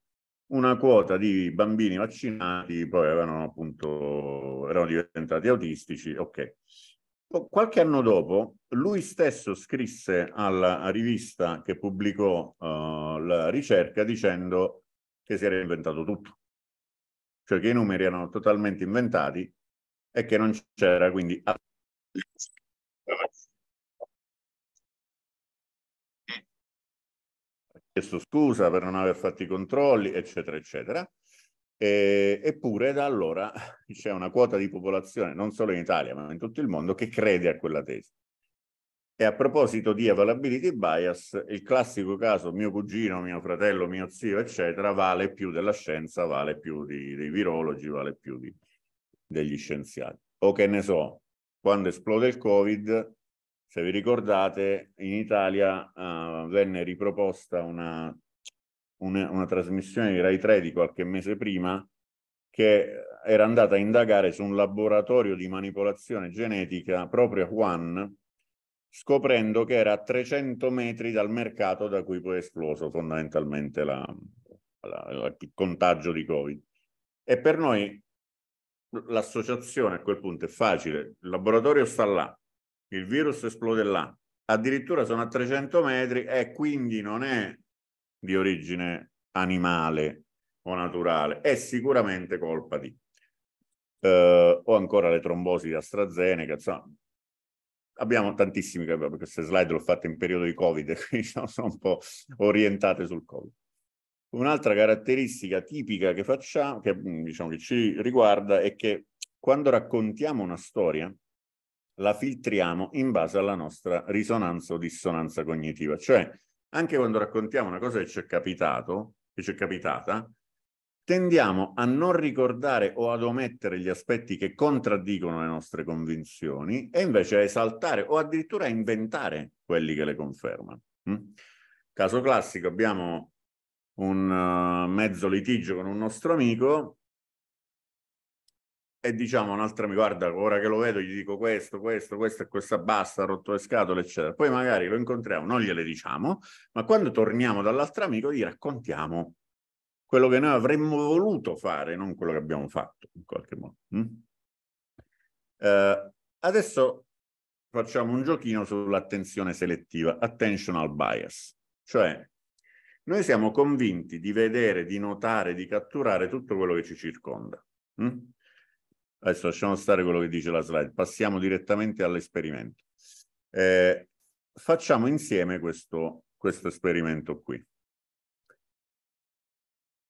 una quota di bambini vaccinati poi avevano appunto, erano diventati autistici, ok. Qualche anno dopo lui stesso scrisse alla rivista che pubblicò uh, la ricerca dicendo che si era inventato tutto, cioè che i numeri erano totalmente inventati e che non c'era quindi... chiesto scusa per non aver fatto i controlli, eccetera, eccetera. E, eppure da allora c'è una quota di popolazione, non solo in Italia, ma in tutto il mondo, che crede a quella tesi. E a proposito di availability bias, il classico caso mio cugino, mio fratello, mio zio, eccetera, vale più della scienza, vale più di, dei virologi, vale più di, degli scienziati. O che ne so, quando esplode il Covid, se vi ricordate, in Italia uh, venne riproposta una, una, una trasmissione di Rai 3 di qualche mese prima che era andata a indagare su un laboratorio di manipolazione genetica proprio a Wuhan, scoprendo che era a 300 metri dal mercato da cui poi è esploso fondamentalmente la, la, la, il contagio di Covid. E per noi l'associazione a quel punto è facile, il laboratorio sta là, il virus esplode là, addirittura sono a 300 metri e quindi non è di origine animale o naturale, è sicuramente colpa di. Eh, o ancora le trombosi di AstraZeneca, insomma, abbiamo tantissimi, perché queste slide l'ho fatta in periodo di Covid, quindi sono un po' orientate sul Covid. Un'altra caratteristica tipica che facciamo, che, mm, diciamo, che ci riguarda, è che quando raccontiamo una storia, la filtriamo in base alla nostra risonanza o dissonanza cognitiva. Cioè, anche quando raccontiamo una cosa che ci è capitato, che ci è capitata, tendiamo a non ricordare o ad omettere gli aspetti che contraddicono le nostre convinzioni e invece a esaltare o addirittura a inventare quelli che le confermano. Mm? Caso classico, abbiamo un eh, mezzo litigio con un nostro amico e diciamo a un altro guarda, ora che lo vedo gli dico questo, questo, questo e questa, basta, rotto le scatole, eccetera. Poi magari lo incontriamo, non gliele diciamo, ma quando torniamo dall'altro amico gli raccontiamo quello che noi avremmo voluto fare, non quello che abbiamo fatto, in qualche modo. Mm? Eh, adesso facciamo un giochino sull'attenzione selettiva, attentional bias, cioè noi siamo convinti di vedere, di notare, di catturare tutto quello che ci circonda. Mm? Adesso lasciamo stare quello che dice la slide, passiamo direttamente all'esperimento. Eh, facciamo insieme questo, questo esperimento qui.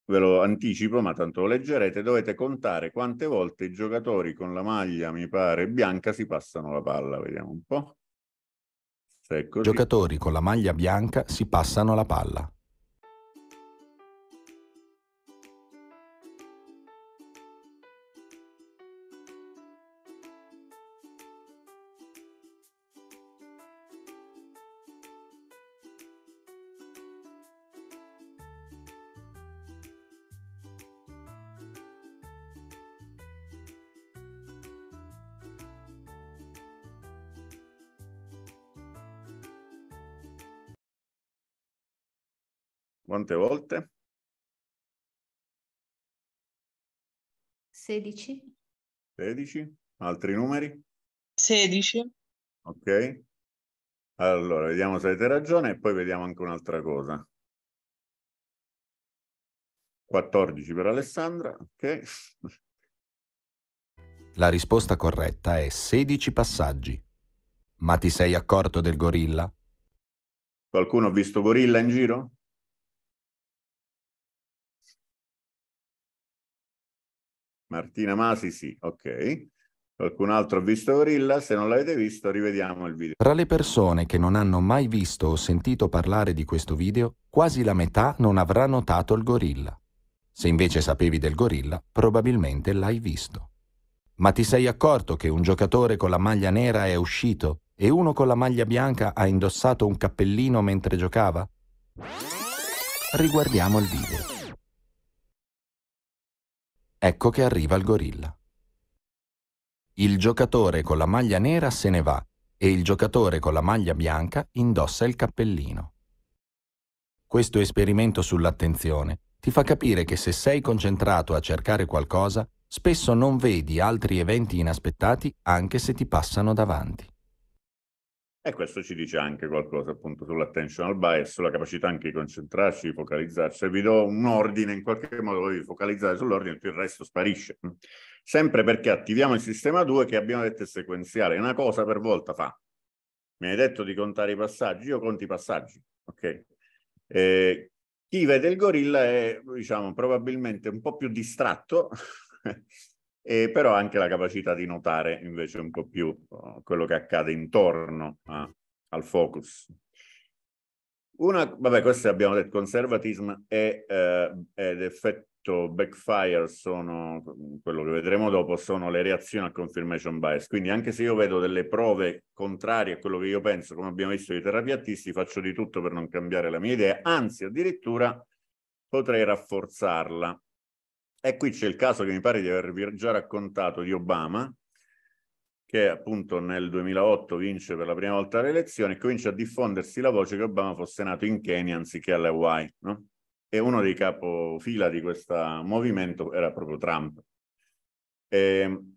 Ve lo anticipo, ma tanto lo leggerete. Dovete contare quante volte i giocatori con la maglia, mi pare, bianca si passano la palla. Vediamo un po'. Giocatori con la maglia bianca si passano la palla. quante volte? 16. 16. Altri numeri? 16. Ok. Allora, vediamo se avete ragione e poi vediamo anche un'altra cosa. 14 per Alessandra, ok. La risposta corretta è 16 passaggi. Ma ti sei accorto del gorilla? Qualcuno ha visto gorilla in giro? Martina Masi sì, ok. Qualcun altro ha visto Gorilla? Se non l'avete visto, rivediamo il video. Tra le persone che non hanno mai visto o sentito parlare di questo video, quasi la metà non avrà notato il gorilla. Se invece sapevi del gorilla, probabilmente l'hai visto. Ma ti sei accorto che un giocatore con la maglia nera è uscito e uno con la maglia bianca ha indossato un cappellino mentre giocava? Riguardiamo il video. Ecco che arriva il gorilla. Il giocatore con la maglia nera se ne va e il giocatore con la maglia bianca indossa il cappellino. Questo esperimento sull'attenzione ti fa capire che se sei concentrato a cercare qualcosa, spesso non vedi altri eventi inaspettati anche se ti passano davanti. E questo ci dice anche qualcosa appunto sull'attentional bias, sulla capacità anche di concentrarci, di focalizzarci. Se vi do un ordine, in qualche modo voi vi focalizzate sull'ordine, più il resto sparisce. Sempre perché attiviamo il sistema 2 che abbiamo detto è sequenziale, una cosa per volta fa. Mi hai detto di contare i passaggi, io conto i passaggi, ok? Eh, chi vede il gorilla è, diciamo, probabilmente un po' più distratto e però anche la capacità di notare invece un po' più eh, quello che accade intorno a, eh, al focus. Una, vabbè, questo abbiamo detto, conservatism e, eh, ed effetto backfire sono, quello che vedremo dopo, sono le reazioni a confirmation bias. Quindi anche se io vedo delle prove contrarie a quello che io penso, come abbiamo visto i terapiattisti, faccio di tutto per non cambiare la mia idea, anzi addirittura potrei rafforzarla e qui c'è il caso che mi pare di avervi già raccontato di Obama, che appunto nel 2008 vince per la prima volta le elezioni e comincia a diffondersi la voce che Obama fosse nato in Kenya anziché alle Hawaii. No? E uno dei capofila di questo movimento era proprio Trump. E ehm,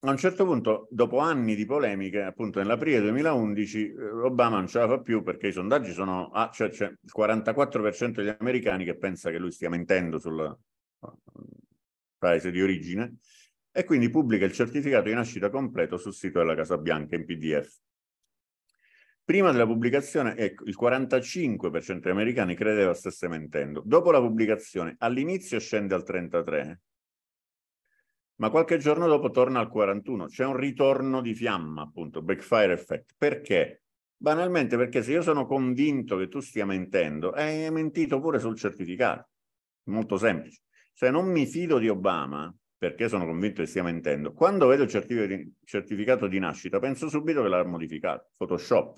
a un certo punto, dopo anni di polemiche, appunto nell'aprile 2011, eh, Obama non ce la fa più perché i sondaggi sono... Ah, cioè, c'è il 44% degli americani che pensa che lui stia mentendo sul, paese di origine, e quindi pubblica il certificato di nascita completo sul sito della Casa Bianca in PDF. Prima della pubblicazione, ecco, il 45% degli americani credeva stesse mentendo. Dopo la pubblicazione, all'inizio scende al 33%, ma qualche giorno dopo torna al 41%. C'è un ritorno di fiamma, appunto, backfire effect. Perché? Banalmente perché se io sono convinto che tu stia mentendo, hai mentito pure sul certificato. Molto semplice se non mi fido di Obama, perché sono convinto che stia mentendo. Quando vedo il certificato di nascita, penso subito che l'ha modificato, Photoshop.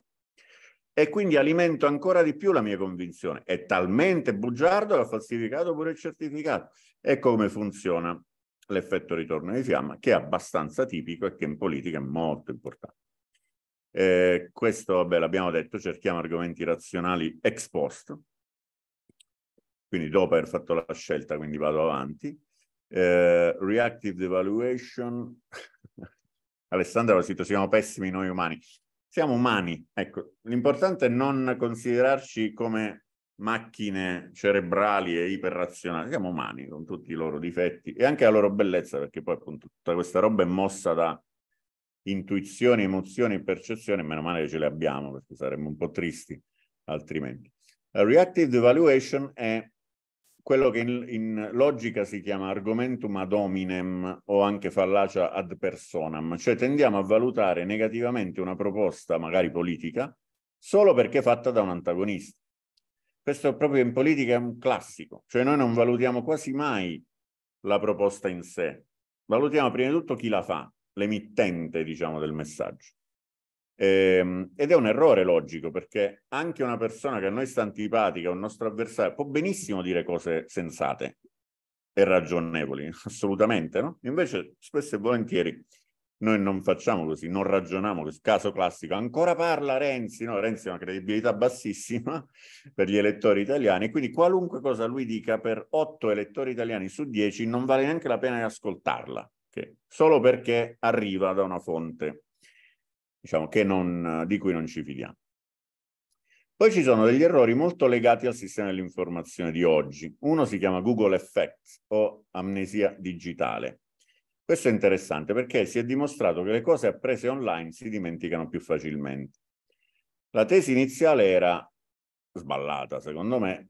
E quindi alimento ancora di più la mia convinzione. È talmente bugiardo che ha falsificato pure il certificato. Ecco come funziona l'effetto ritorno di fiamma, che è abbastanza tipico e che in politica è molto importante. Eh, questo, vabbè, l'abbiamo detto, cerchiamo argomenti razionali ex post, quindi dopo aver fatto la scelta, quindi vado avanti. Eh, reactive devaluation. Alessandra lo cito, siamo pessimi noi umani. Siamo umani, ecco, l'importante è non considerarci come macchine cerebrali e iperrazionali, siamo umani con tutti i loro difetti e anche la loro bellezza, perché poi appunto tutta questa roba è mossa da intuizioni, emozioni e percezioni, meno male che ce le abbiamo, perché saremmo un po' tristi altrimenti. La eh, reactive devaluation è quello che in, in, logica si chiama argomentum ad hominem o anche fallacia ad personam, cioè tendiamo a valutare negativamente una proposta, magari politica, solo perché fatta da un antagonista. Questo proprio in politica è un classico, cioè noi non valutiamo quasi mai la proposta in sé, valutiamo prima di tutto chi la fa, l'emittente, diciamo, del messaggio. Eh, ed è un errore logico perché anche una persona che a noi sta antipatica, un nostro avversario, può benissimo dire cose sensate e ragionevoli, assolutamente, no? Invece spesso e volentieri noi non facciamo così, non ragioniamo così. Caso classico, ancora parla Renzi, no? Renzi ha una credibilità bassissima per gli elettori italiani, quindi qualunque cosa lui dica per otto elettori italiani su dieci non vale neanche la pena di ascoltarla, okay? solo perché arriva da una fonte diciamo, che non, di cui non ci fidiamo. Poi ci sono degli errori molto legati al sistema dell'informazione di oggi. Uno si chiama Google Effects o amnesia digitale. Questo è interessante perché si è dimostrato che le cose apprese online si dimenticano più facilmente. La tesi iniziale era sballata, secondo me,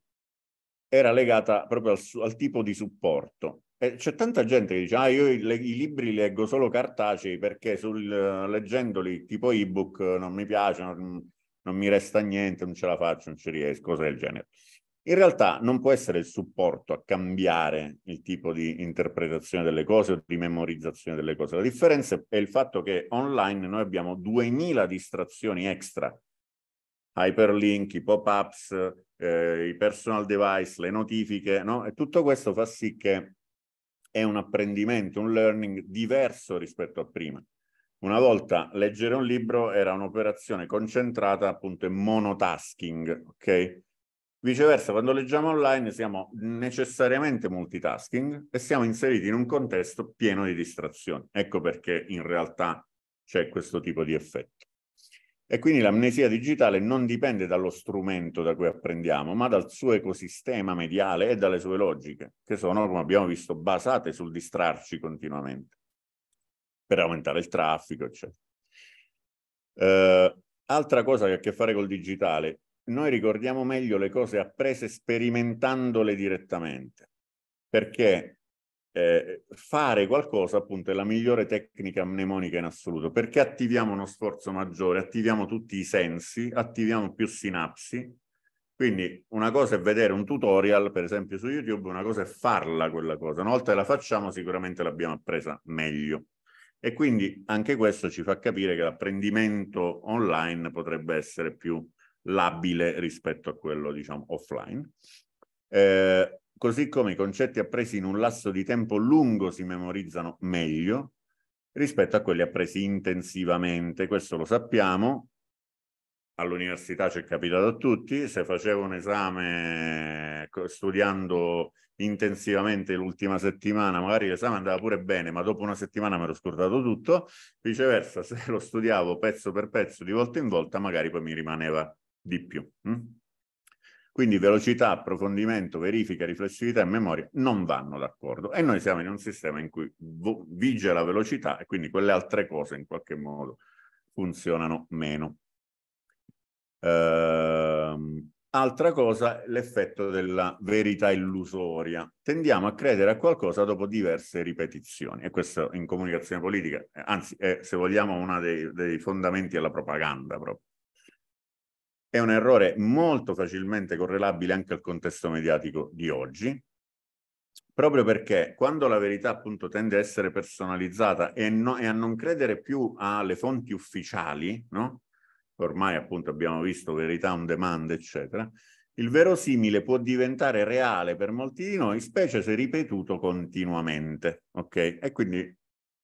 era legata proprio al, al tipo di supporto. Eh, c'è tanta gente che dice, ah, io i, le, i libri leggo solo cartacei perché sul, leggendoli tipo ebook non mi piace, non, non, mi resta niente, non ce la faccio, non ci riesco, cose del genere. In realtà non può essere il supporto a cambiare il tipo di interpretazione delle cose o di memorizzazione delle cose. La differenza è il fatto che online noi abbiamo 2000 distrazioni extra, hyperlink, i pop-ups, eh, i personal device, le notifiche, no? E tutto questo fa sì che è un apprendimento, un learning diverso rispetto a prima. Una volta leggere un libro era un'operazione concentrata, appunto, in monotasking, ok? Viceversa, quando leggiamo online siamo necessariamente multitasking e siamo inseriti in un contesto pieno di distrazioni. Ecco perché in realtà c'è questo tipo di effetto. E quindi l'amnesia digitale non dipende dallo strumento da cui apprendiamo, ma dal suo ecosistema mediale e dalle sue logiche, che sono, come abbiamo visto, basate sul distrarci continuamente per aumentare il traffico, eccetera. Eh, altra cosa che ha a che fare col digitale, noi ricordiamo meglio le cose apprese sperimentandole direttamente, perché eh, fare qualcosa appunto è la migliore tecnica mnemonica in assoluto, perché attiviamo uno sforzo maggiore, attiviamo tutti i sensi, attiviamo più sinapsi. Quindi una cosa è vedere un tutorial, per esempio su YouTube, una cosa è farla quella cosa. Una volta che la facciamo sicuramente l'abbiamo appresa meglio. E quindi anche questo ci fa capire che l'apprendimento online potrebbe essere più labile rispetto a quello, diciamo, offline. Eh, così come i concetti appresi in un lasso di tempo lungo si memorizzano meglio rispetto a quelli appresi intensivamente. Questo lo sappiamo, all'università ci è capitato a tutti, se facevo un esame ecco, studiando intensivamente l'ultima settimana, magari l'esame andava pure bene, ma dopo una settimana mi ero scordato tutto, viceversa se lo studiavo pezzo per pezzo di volta in volta, magari poi mi rimaneva di più. Mm? Quindi velocità, approfondimento, verifica, riflessività e memoria non vanno d'accordo e noi siamo in un sistema in cui vige la velocità e quindi quelle altre cose in qualche modo funzionano meno. Ehm, altra cosa, l'effetto della verità illusoria. Tendiamo a credere a qualcosa dopo diverse ripetizioni e questo in comunicazione politica, eh, anzi è, eh, se vogliamo uno dei, dei fondamenti della propaganda proprio è un errore molto facilmente correlabile anche al contesto mediatico di oggi, proprio perché quando la verità appunto tende a essere personalizzata e, no, e a non credere più alle fonti ufficiali, no? ormai appunto abbiamo visto verità on demand, eccetera, il verosimile può diventare reale per molti di noi, specie se ripetuto continuamente, ok? E quindi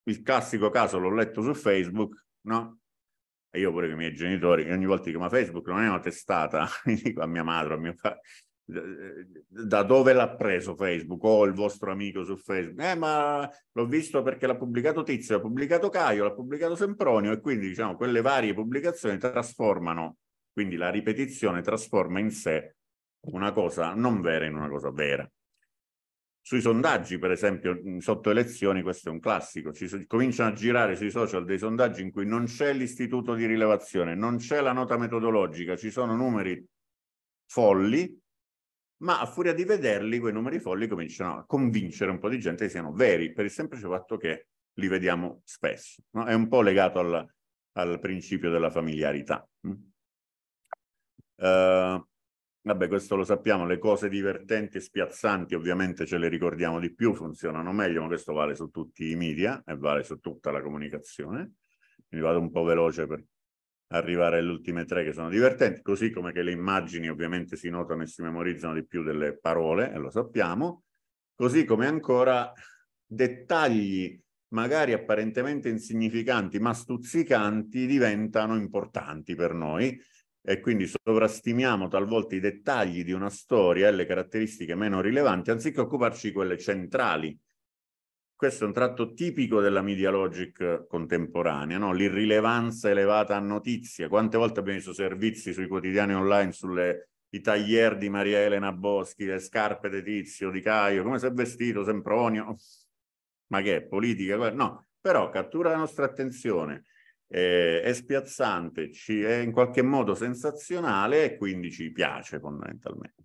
il classico caso l'ho letto su Facebook, no? e io pure che i miei genitori, che ogni volta che ma Facebook non è una testata, dico a mia madre, a mio padre, da dove l'ha preso Facebook o oh, il vostro amico su Facebook? Eh, ma l'ho visto perché l'ha pubblicato Tizio, l'ha pubblicato Caio, l'ha pubblicato Sempronio e quindi diciamo quelle varie pubblicazioni trasformano, quindi la ripetizione trasforma in sé una cosa non vera in una cosa vera sui sondaggi, per esempio, sotto elezioni, questo è un classico, ci so, cominciano a girare sui social dei sondaggi in cui non c'è l'istituto di rilevazione, non c'è la nota metodologica, ci sono numeri folli, ma a furia di vederli quei numeri folli cominciano a convincere un po' di gente che siano veri, per il semplice fatto che li vediamo spesso. No? È un po' legato al, al principio della familiarità. Uh, Vabbè, questo lo sappiamo, le cose divertenti e spiazzanti ovviamente ce le ricordiamo di più, funzionano meglio, ma questo vale su tutti i media e vale su tutta la comunicazione. Quindi vado un po' veloce per arrivare alle ultime tre che sono divertenti, così come che le immagini ovviamente si notano e si memorizzano di più delle parole, e lo sappiamo, così come ancora dettagli magari apparentemente insignificanti ma stuzzicanti diventano importanti per noi e quindi sovrastimiamo talvolta i dettagli di una storia e le caratteristiche meno rilevanti anziché occuparci di quelle centrali. Questo è un tratto tipico della media logic contemporanea, no? l'irrilevanza elevata a notizia. Quante volte abbiamo visto servizi sui quotidiani online sulle i taglier di Maria Elena Boschi, le scarpe di Tizio, di Caio, come si è vestito Sempronio, ma che è politica? No, però cattura la nostra attenzione eh, è spiazzante, ci è in qualche modo sensazionale e quindi ci piace fondamentalmente.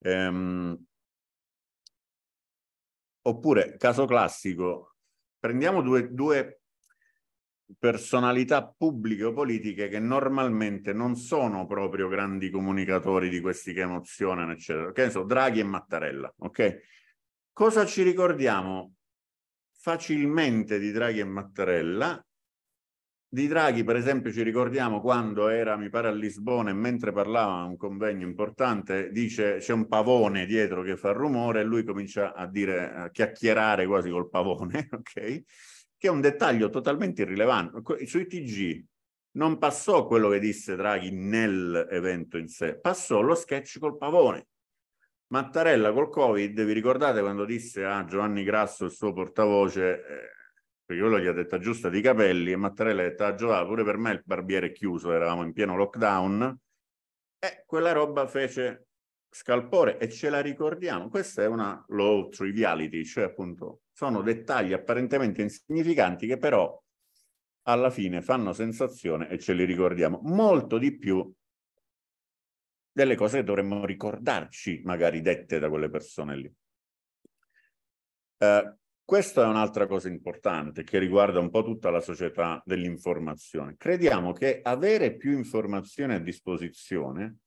Ehm, oppure, caso classico, prendiamo due, due personalità pubbliche o politiche che normalmente non sono proprio grandi comunicatori di questi che emozionano, eccetera. Che ne so, Draghi e Mattarella, ok? Cosa ci ricordiamo facilmente di Draghi e Mattarella? Di Draghi, per esempio, ci ricordiamo quando era, mi pare, a Lisbona e mentre parlava a un convegno importante, dice c'è un pavone dietro che fa rumore e lui comincia a dire, a chiacchierare quasi col pavone, ok? Che è un dettaglio totalmente irrilevante. Sui TG non passò quello che disse Draghi nell'evento in sé, passò lo sketch col pavone. Mattarella col Covid, vi ricordate quando disse a Giovanni Grasso, il suo portavoce, eh, perché quello gli ha detta giusta di capelli e Mattarella ha detto, ah Giova, pure per me il barbiere è chiuso, eravamo in pieno lockdown, e quella roba fece scalpore e ce la ricordiamo. Questa è una low triviality, cioè appunto sono dettagli apparentemente insignificanti che però alla fine fanno sensazione e ce li ricordiamo molto di più delle cose che dovremmo ricordarci magari dette da quelle persone lì. Uh, questa è un'altra cosa importante che riguarda un po' tutta la società dell'informazione. Crediamo che avere più informazioni a disposizione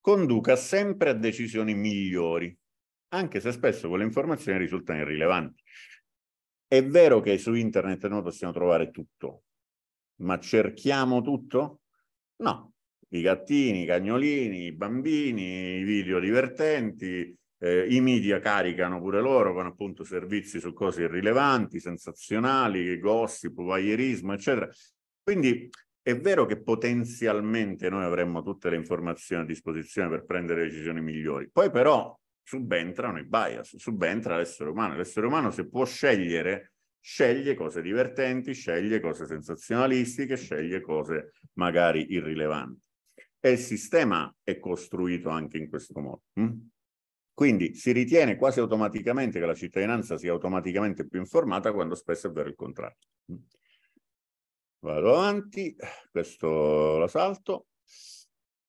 conduca sempre a decisioni migliori, anche se spesso quelle informazioni risultano irrilevanti. È vero che su internet noi possiamo trovare tutto, ma cerchiamo tutto? No, i gattini, i cagnolini, i bambini, i video divertenti, eh, I media caricano pure loro con appunto servizi su cose irrilevanti, sensazionali, gossip, voyeurismo, eccetera. Quindi è vero che potenzialmente noi avremmo tutte le informazioni a disposizione per prendere decisioni migliori. Poi però subentrano i bias, subentra l'essere umano. L'essere umano se può scegliere, sceglie cose divertenti, sceglie cose sensazionalistiche, sceglie cose magari irrilevanti. E il sistema è costruito anche in questo modo. Hm? Quindi si ritiene quasi automaticamente che la cittadinanza sia automaticamente più informata quando spesso è vero il contrario. Vado avanti, questo lo salto.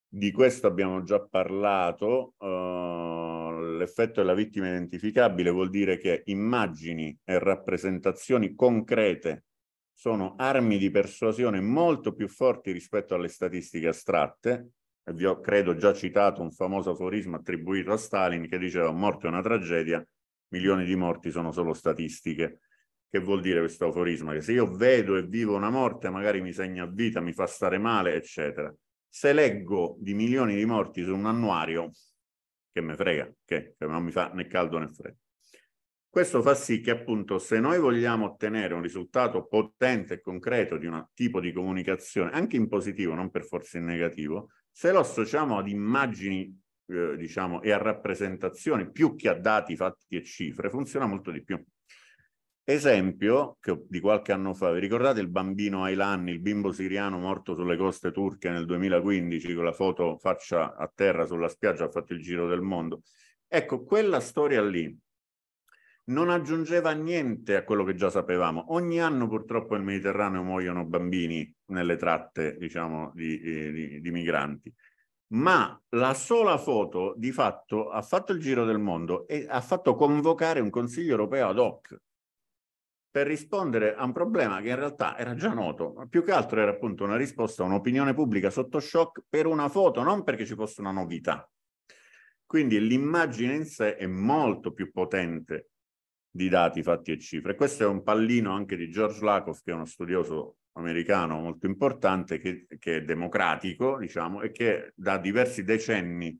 Di questo abbiamo già parlato, uh, l'effetto della vittima identificabile vuol dire che immagini e rappresentazioni concrete sono armi di persuasione molto più forti rispetto alle statistiche astratte vi ho credo già citato un famoso aforisma attribuito a Stalin che diceva morte è una tragedia, milioni di morti sono solo statistiche. Che vuol dire questo aforisma? Che se io vedo e vivo una morte magari mi segna vita, mi fa stare male, eccetera. Se leggo di milioni di morti su un annuario, che me frega, che, che non mi fa né caldo né freddo. Questo fa sì che appunto se noi vogliamo ottenere un risultato potente e concreto di un tipo di comunicazione, anche in positivo, non per forza in negativo, se lo associamo ad immagini, eh, diciamo, e a rappresentazioni più che a dati, fatti e cifre, funziona molto di più. Esempio di qualche anno fa, vi ricordate il bambino Aylan, il bimbo siriano morto sulle coste turche nel 2015, con la foto faccia a terra sulla spiaggia, ha fatto il giro del mondo. Ecco, quella storia lì non aggiungeva niente a quello che già sapevamo. Ogni anno purtroppo nel Mediterraneo muoiono bambini nelle tratte, diciamo, di, di, di migranti. Ma la sola foto di fatto ha fatto il giro del mondo e ha fatto convocare un Consiglio europeo ad hoc per rispondere a un problema che in realtà era già noto, ma più che altro era appunto una risposta a un'opinione pubblica sotto shock per una foto, non perché ci fosse una novità. Quindi l'immagine in sé è molto più potente di dati, fatti e cifre. Questo è un pallino anche di George Lakoff, che è uno studioso americano molto importante, che, che è democratico, diciamo, e che da diversi decenni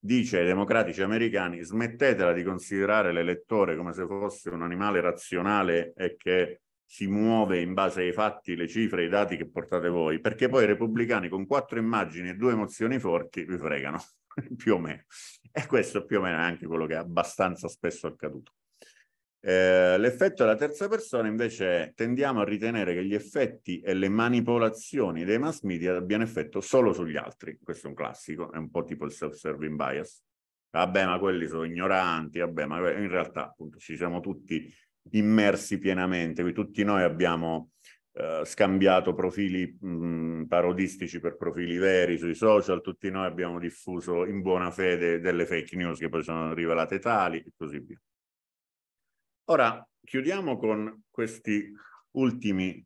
dice ai democratici americani smettetela di considerare l'elettore come se fosse un animale razionale e che si muove in base ai fatti, le cifre, i dati che portate voi, perché poi i repubblicani con quattro immagini e due emozioni forti vi fregano, più o meno. E questo più o meno è anche quello che è abbastanza spesso accaduto. Eh, l'effetto della terza persona invece tendiamo a ritenere che gli effetti e le manipolazioni dei mass media abbiano effetto solo sugli altri. Questo è un classico, è un po' tipo il self-serving bias. Vabbè, ma quelli sono ignoranti, vabbè, ma in realtà appunto ci siamo tutti immersi pienamente, qui tutti noi abbiamo eh, scambiato profili mh, mm, parodistici per profili veri sui social, tutti noi abbiamo diffuso in buona fede delle fake news che poi sono rivelate tali e così via. Ora chiudiamo con questi ultimi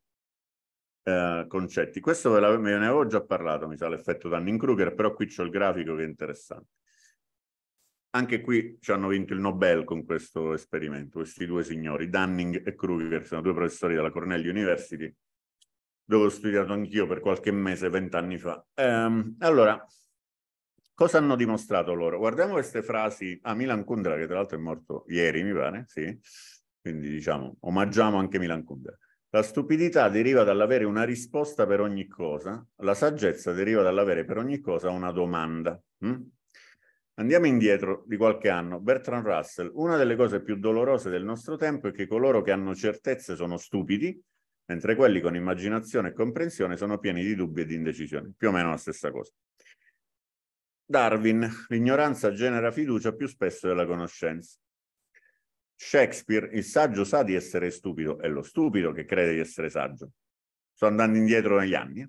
eh, concetti. Questo ve, la, me ne avevo già parlato, mi sa l'effetto Dunning-Kruger, però qui c'è il grafico che è interessante. Anche qui ci hanno vinto il Nobel con questo esperimento, questi due signori, Dunning e Kruger, sono due professori della Cornell University, dove ho studiato anch'io per qualche mese, vent'anni fa. Ehm, allora, cosa hanno dimostrato loro? Guardiamo queste frasi a Milan Kundra, che tra l'altro è morto ieri, mi pare, sì quindi diciamo, omaggiamo anche Milan Kundera. La stupidità deriva dall'avere una risposta per ogni cosa, la saggezza deriva dall'avere per ogni cosa una domanda. Mm? Andiamo indietro di qualche anno. Bertrand Russell, una delle cose più dolorose del nostro tempo è che coloro che hanno certezze sono stupidi, mentre quelli con immaginazione e comprensione sono pieni di dubbi e di indecisioni. Più o meno la stessa cosa. Darwin, l'ignoranza genera fiducia più spesso della conoscenza. Shakespeare, il saggio sa di essere stupido, è lo stupido che crede di essere saggio. Sto andando indietro negli anni. Eh.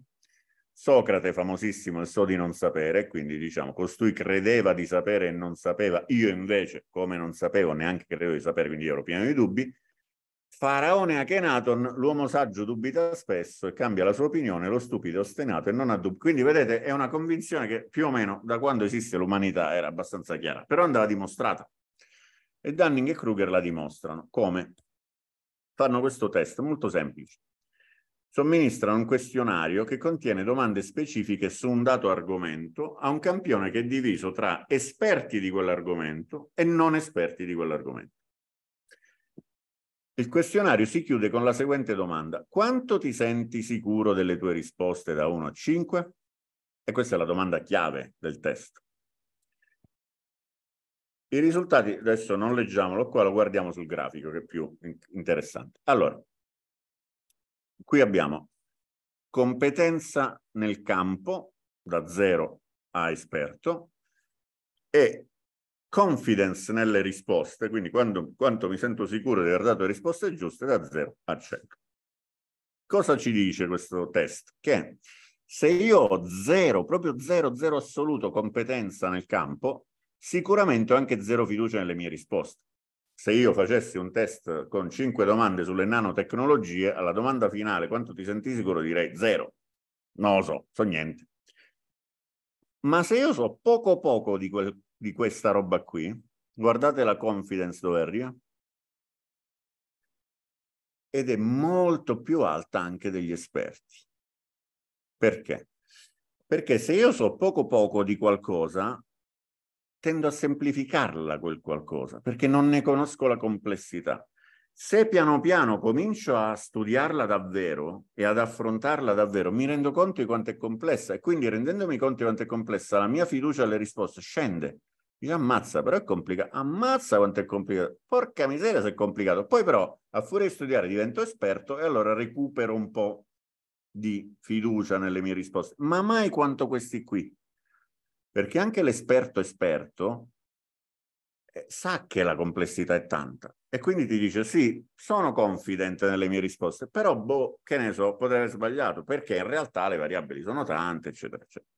Socrate, famosissimo, e so di non sapere, quindi diciamo, costui credeva di sapere e non sapeva, io invece, come non sapevo, neanche credevo di sapere, quindi ero pieno di dubbi. Faraone Achenaton, l'uomo saggio dubita spesso e cambia la sua opinione, lo stupido ostenato e non ha dubbi. Quindi vedete, è una convinzione che più o meno da quando esiste l'umanità era abbastanza chiara, però andava dimostrata. E Dunning e Kruger la dimostrano. Come? Fanno questo test molto semplice. Somministrano un questionario che contiene domande specifiche su un dato argomento a un campione che è diviso tra esperti di quell'argomento e non esperti di quell'argomento. Il questionario si chiude con la seguente domanda. Quanto ti senti sicuro delle tue risposte da 1 a 5? E questa è la domanda chiave del testo. I risultati, adesso non leggiamolo qua, lo guardiamo sul grafico che è più interessante. Allora, qui abbiamo competenza nel campo da zero a esperto e confidence nelle risposte, quindi quando, quanto mi sento sicuro di aver dato le risposte giuste da 0 a 100. Cosa ci dice questo test? Che se io ho zero, proprio zero, zero assoluto competenza nel campo, sicuramente ho anche zero fiducia nelle mie risposte. Se io facessi un test con cinque domande sulle nanotecnologie, alla domanda finale quanto ti senti sicuro direi zero. Non lo so, so niente. Ma se io so poco poco di, quel, di questa roba qui, guardate la confidence dove arriva. Ed è molto più alta anche degli esperti. Perché? Perché se io so poco poco di qualcosa, tendo a semplificarla quel qualcosa, perché non ne conosco la complessità. Se piano piano comincio a studiarla davvero e ad affrontarla davvero, mi rendo conto di quanto è complessa e quindi rendendomi conto di quanto è complessa, la mia fiducia alle risposte scende. Mi ammazza, però è complicato. Ammazza quanto è complicato. Porca miseria se è complicato. Poi però, a furia di studiare, divento esperto e allora recupero un po' di fiducia nelle mie risposte. Ma mai quanto questi qui perché anche l'esperto esperto eh, sa che la complessità è tanta e quindi ti dice sì, sono confidente nelle mie risposte, però boh, che ne so, potrei aver sbagliato, perché in realtà le variabili sono tante, eccetera, eccetera.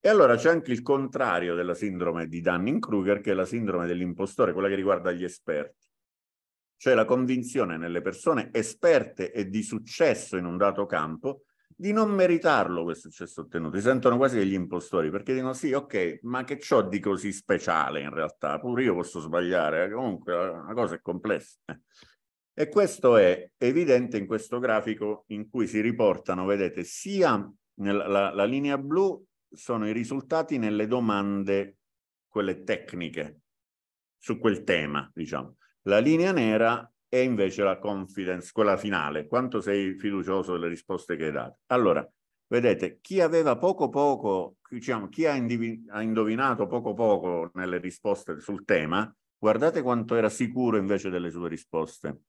E allora c'è anche il contrario della sindrome di Dunning-Kruger, che è la sindrome dell'impostore, quella che riguarda gli esperti. Cioè la convinzione nelle persone esperte e di successo in un dato campo di non meritarlo questo successo ottenuto, si sentono quasi degli impostori perché dicono sì, ok, ma che ciò di così speciale in realtà? Pure io posso sbagliare, eh. comunque eh, la cosa è complessa. E questo è evidente in questo grafico in cui si riportano, vedete, sia nella la, la linea blu sono i risultati nelle domande, quelle tecniche, su quel tema, diciamo. La linea nera e invece la confidence, quella finale, quanto sei fiducioso delle risposte che hai dato. Allora, vedete, chi aveva poco poco, diciamo, chi ha, ha indovinato poco poco nelle risposte sul tema, guardate quanto era sicuro invece delle sue risposte.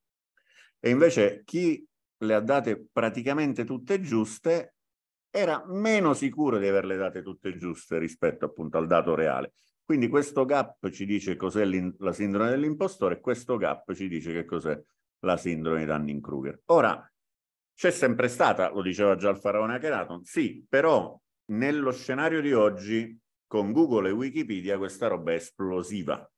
E invece chi le ha date praticamente tutte giuste era meno sicuro di averle date tutte giuste rispetto appunto al dato reale. Quindi questo gap ci dice cos'è la sindrome dell'impostore e questo gap ci dice che cos'è la sindrome di Dunning-Kruger. Ora, c'è sempre stata, lo diceva già il faraone Akhenaton, sì, però nello scenario di oggi con Google e Wikipedia questa roba è esplosiva.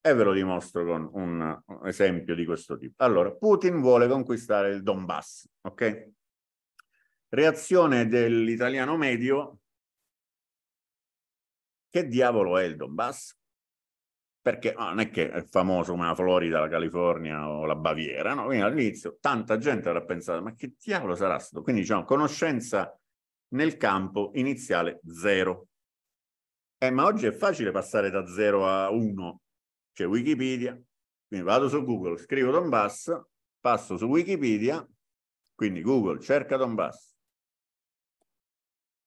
E ve lo dimostro con un esempio di questo tipo. Allora, Putin vuole conquistare il Donbass, ok? Reazione dell'italiano medio che diavolo è il Donbass? Perché no, ah, non è che è famoso come la Florida, la California o la Baviera, no? Quindi all'inizio tanta gente avrà pensato, ma che diavolo sarà stato? Quindi diciamo, conoscenza nel campo iniziale zero. Eh, ma oggi è facile passare da zero a uno, c'è Wikipedia, quindi vado su Google, scrivo Donbass, passo su Wikipedia, quindi Google cerca Donbass,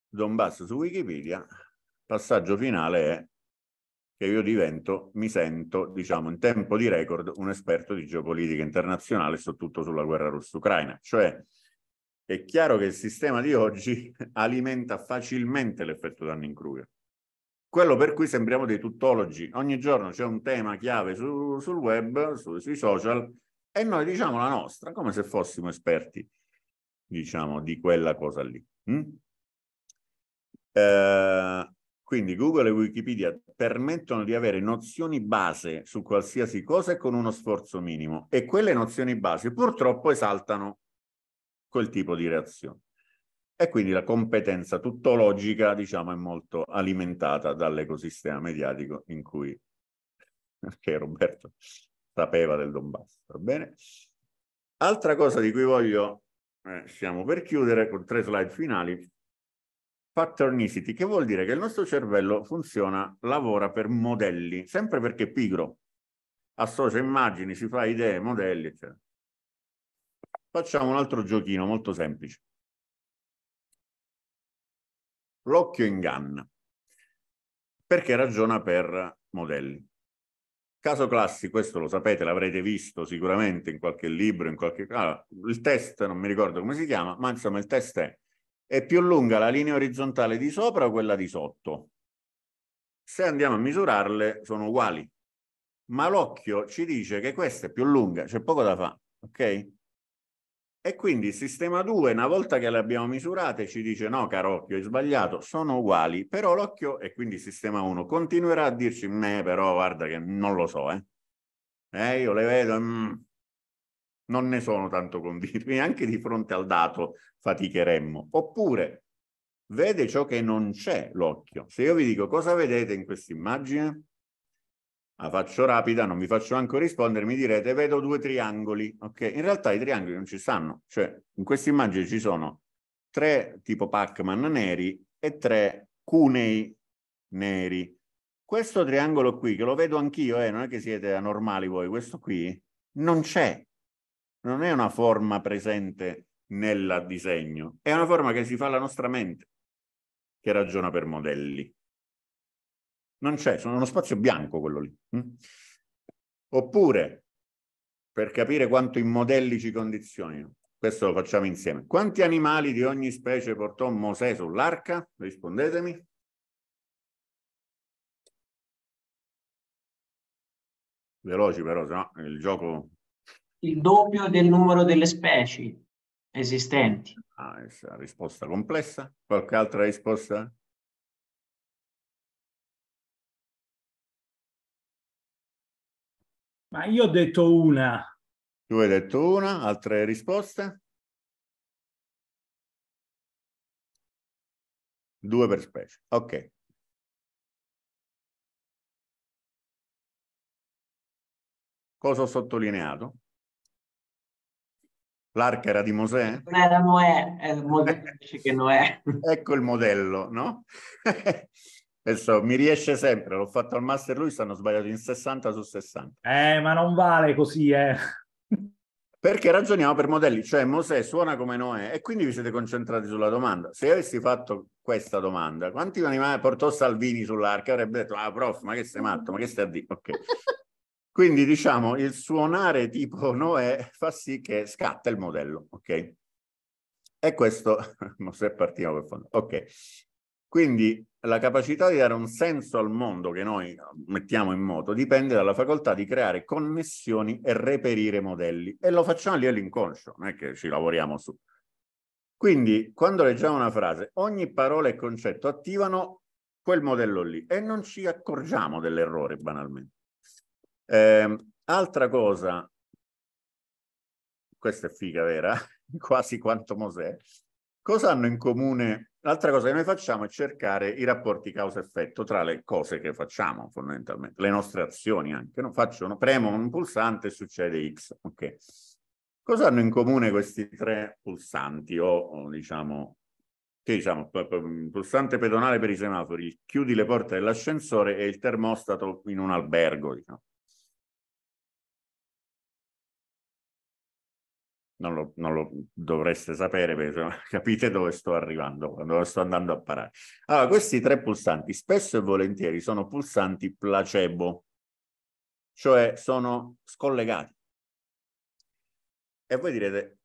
Donbass su Wikipedia, passaggio finale è che io divento, mi sento, diciamo, in tempo di record, un esperto di geopolitica internazionale, soprattutto sulla guerra russa ucraina Cioè, è chiaro che il sistema di oggi alimenta facilmente l'effetto danno in kruger Quello per cui sembriamo dei tuttologi. Ogni giorno c'è un tema chiave su, sul web, su, sui social, e noi diciamo la nostra, come se fossimo esperti, diciamo, di quella cosa lì. Mm? Eh, quindi Google e Wikipedia permettono di avere nozioni base su qualsiasi cosa e con uno sforzo minimo e quelle nozioni base purtroppo esaltano quel tipo di reazione. E quindi la competenza tuttologica, diciamo, è molto alimentata dall'ecosistema mediatico in cui che Roberto sapeva del Donbass, va bene? Altra cosa di cui voglio, eh, siamo per chiudere con tre slide finali, patternicity, che vuol dire che il nostro cervello funziona, lavora per modelli, sempre perché pigro, associa immagini, si fa idee, modelli, eccetera. Facciamo un altro giochino molto semplice. L'occhio inganna, perché ragiona per modelli. Caso classico, questo lo sapete, l'avrete visto sicuramente in qualche libro, in qualche... Ah, il test, non mi ricordo come si chiama, ma insomma il test è è più lunga la linea orizzontale di sopra o quella di sotto? Se andiamo a misurarle sono uguali, ma l'occhio ci dice che questa è più lunga, c'è poco da fare, ok? E quindi il sistema 2, una volta che le abbiamo misurate, ci dice no, caro occhio, hai sbagliato, sono uguali, però l'occhio, e quindi il sistema 1, continuerà a dirci, me però guarda che non lo so, eh, eh io le vedo, mm, non ne sono tanto convinto, quindi anche di fronte al dato faticheremmo. Oppure vede ciò che non c'è l'occhio. Se io vi dico cosa vedete in questa immagine, la faccio rapida, non vi faccio neanche rispondere, mi direte vedo due triangoli, ok? In realtà i triangoli non ci stanno, cioè in questa immagine ci sono tre tipo Pac-Man neri e tre cunei neri. Questo triangolo qui, che lo vedo anch'io, eh, non è che siete anormali voi, questo qui non c'è, non è una forma presente nel disegno, è una forma che si fa alla nostra mente, che ragiona per modelli. Non c'è, sono uno spazio bianco quello lì. Mm? Oppure, per capire quanto i modelli ci condizionino, questo lo facciamo insieme. Quanti animali di ogni specie portò Mosè sull'arca? Rispondetemi. Veloci però, se no il gioco il doppio del numero delle specie esistenti. Ah, essa risposta complessa. Qualche altra risposta? Ma io ho detto una. Tu hai detto una, altre risposte? Due per specie, ok. Cosa ho sottolineato? L'arca era di Mosè? Era Noè, è il modello invece che Noè. ecco il modello, no? Adesso mi riesce sempre, l'ho fatto al Master lui, stanno sbagliato in 60 su 60. Eh, ma non vale così, eh. Perché ragioniamo per modelli, cioè Mosè suona come Noè e quindi vi siete concentrati sulla domanda. Se io avessi fatto questa domanda, quanti animali portò Salvini sull'arca? Avrebbe detto, ah prof, ma che sei matto, ma che stai a dire? Ok. Quindi diciamo il suonare tipo Noè fa sì che scatta il modello, ok? E questo, non se partiamo per fondo, ok. Quindi la capacità di dare un senso al mondo che noi mettiamo in moto dipende dalla facoltà di creare connessioni e reperire modelli. E lo facciamo a livello inconscio, non è che ci lavoriamo su. Quindi, quando leggiamo una frase, ogni parola e concetto attivano quel modello lì e non ci accorgiamo dell'errore banalmente. Eh, altra cosa, questa è figa vera, quasi quanto Mosè, cosa hanno in comune? L'altra cosa che noi facciamo è cercare i rapporti causa-effetto tra le cose che facciamo fondamentalmente, le nostre azioni anche. No? Faccio, no? premo un pulsante e succede X. Okay. Cosa hanno in comune questi tre pulsanti o, o diciamo che diciamo, il pulsante pedonale per i semafori, chiudi le porte dell'ascensore e il termostato in un albergo. Diciamo. non lo, non lo, dovreste sapere perché capite dove sto arrivando, dove sto andando a parare. Allora, questi tre pulsanti spesso e volentieri sono pulsanti placebo, cioè sono scollegati. E voi direte,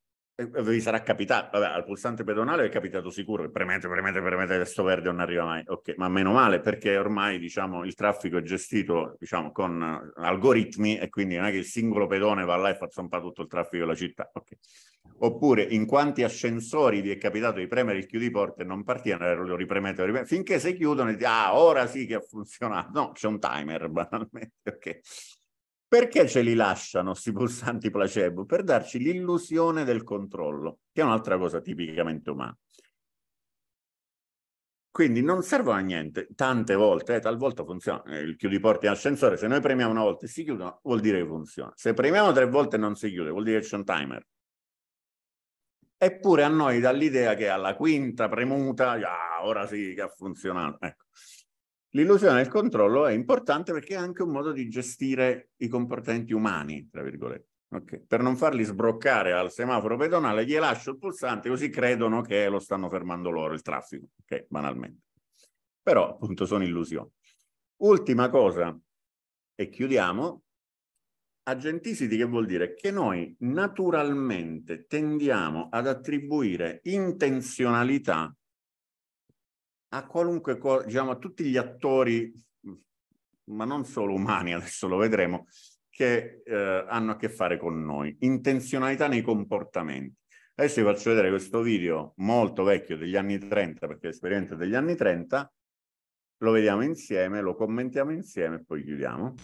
vi sarà capitato, vabbè, al pulsante pedonale è capitato sicuro, premete, premete, premete, questo verde non arriva mai, ok, ma meno male perché ormai diciamo, il traffico è gestito diciamo, con eh, algoritmi e quindi non è che il singolo pedone va là e fa zampare tutto il traffico della città, ok. Oppure in quanti ascensori vi è capitato di premere il chiudiporte e non partire, eh, lo ripremete, lo ripremete, finché si chiudono e dite, ah, ora sì che ha funzionato, no, c'è un timer banalmente, ok. Perché ce li lasciano questi pulsanti placebo? Per darci l'illusione del controllo, che è un'altra cosa tipicamente umana. Quindi non servono a niente, tante volte, eh, talvolta funziona, eh, il porti in ascensore, se noi premiamo una volta e si chiudono, vuol dire che funziona. Se premiamo tre volte e non si chiude, vuol dire che c'è un timer. Eppure a noi dall'idea che alla quinta premuta, ah, ora sì che ha funzionato. Ecco. L'illusione del controllo è importante perché è anche un modo di gestire i comportamenti umani, tra virgolette. Okay. Per non farli sbroccare al semaforo pedonale, gli lascio il pulsante così credono che lo stanno fermando loro il traffico, okay? banalmente. Però appunto sono illusioni. Ultima cosa, e chiudiamo, agentisiti che vuol dire che noi naturalmente tendiamo ad attribuire intenzionalità a qualunque cosa, diciamo a tutti gli attori, ma non solo umani, adesso lo vedremo, che eh, hanno a che fare con noi, intenzionalità nei comportamenti. Adesso vi faccio vedere questo video molto vecchio degli anni 30, perché l'esperienza degli anni 30, lo vediamo insieme, lo commentiamo insieme e poi chiudiamo.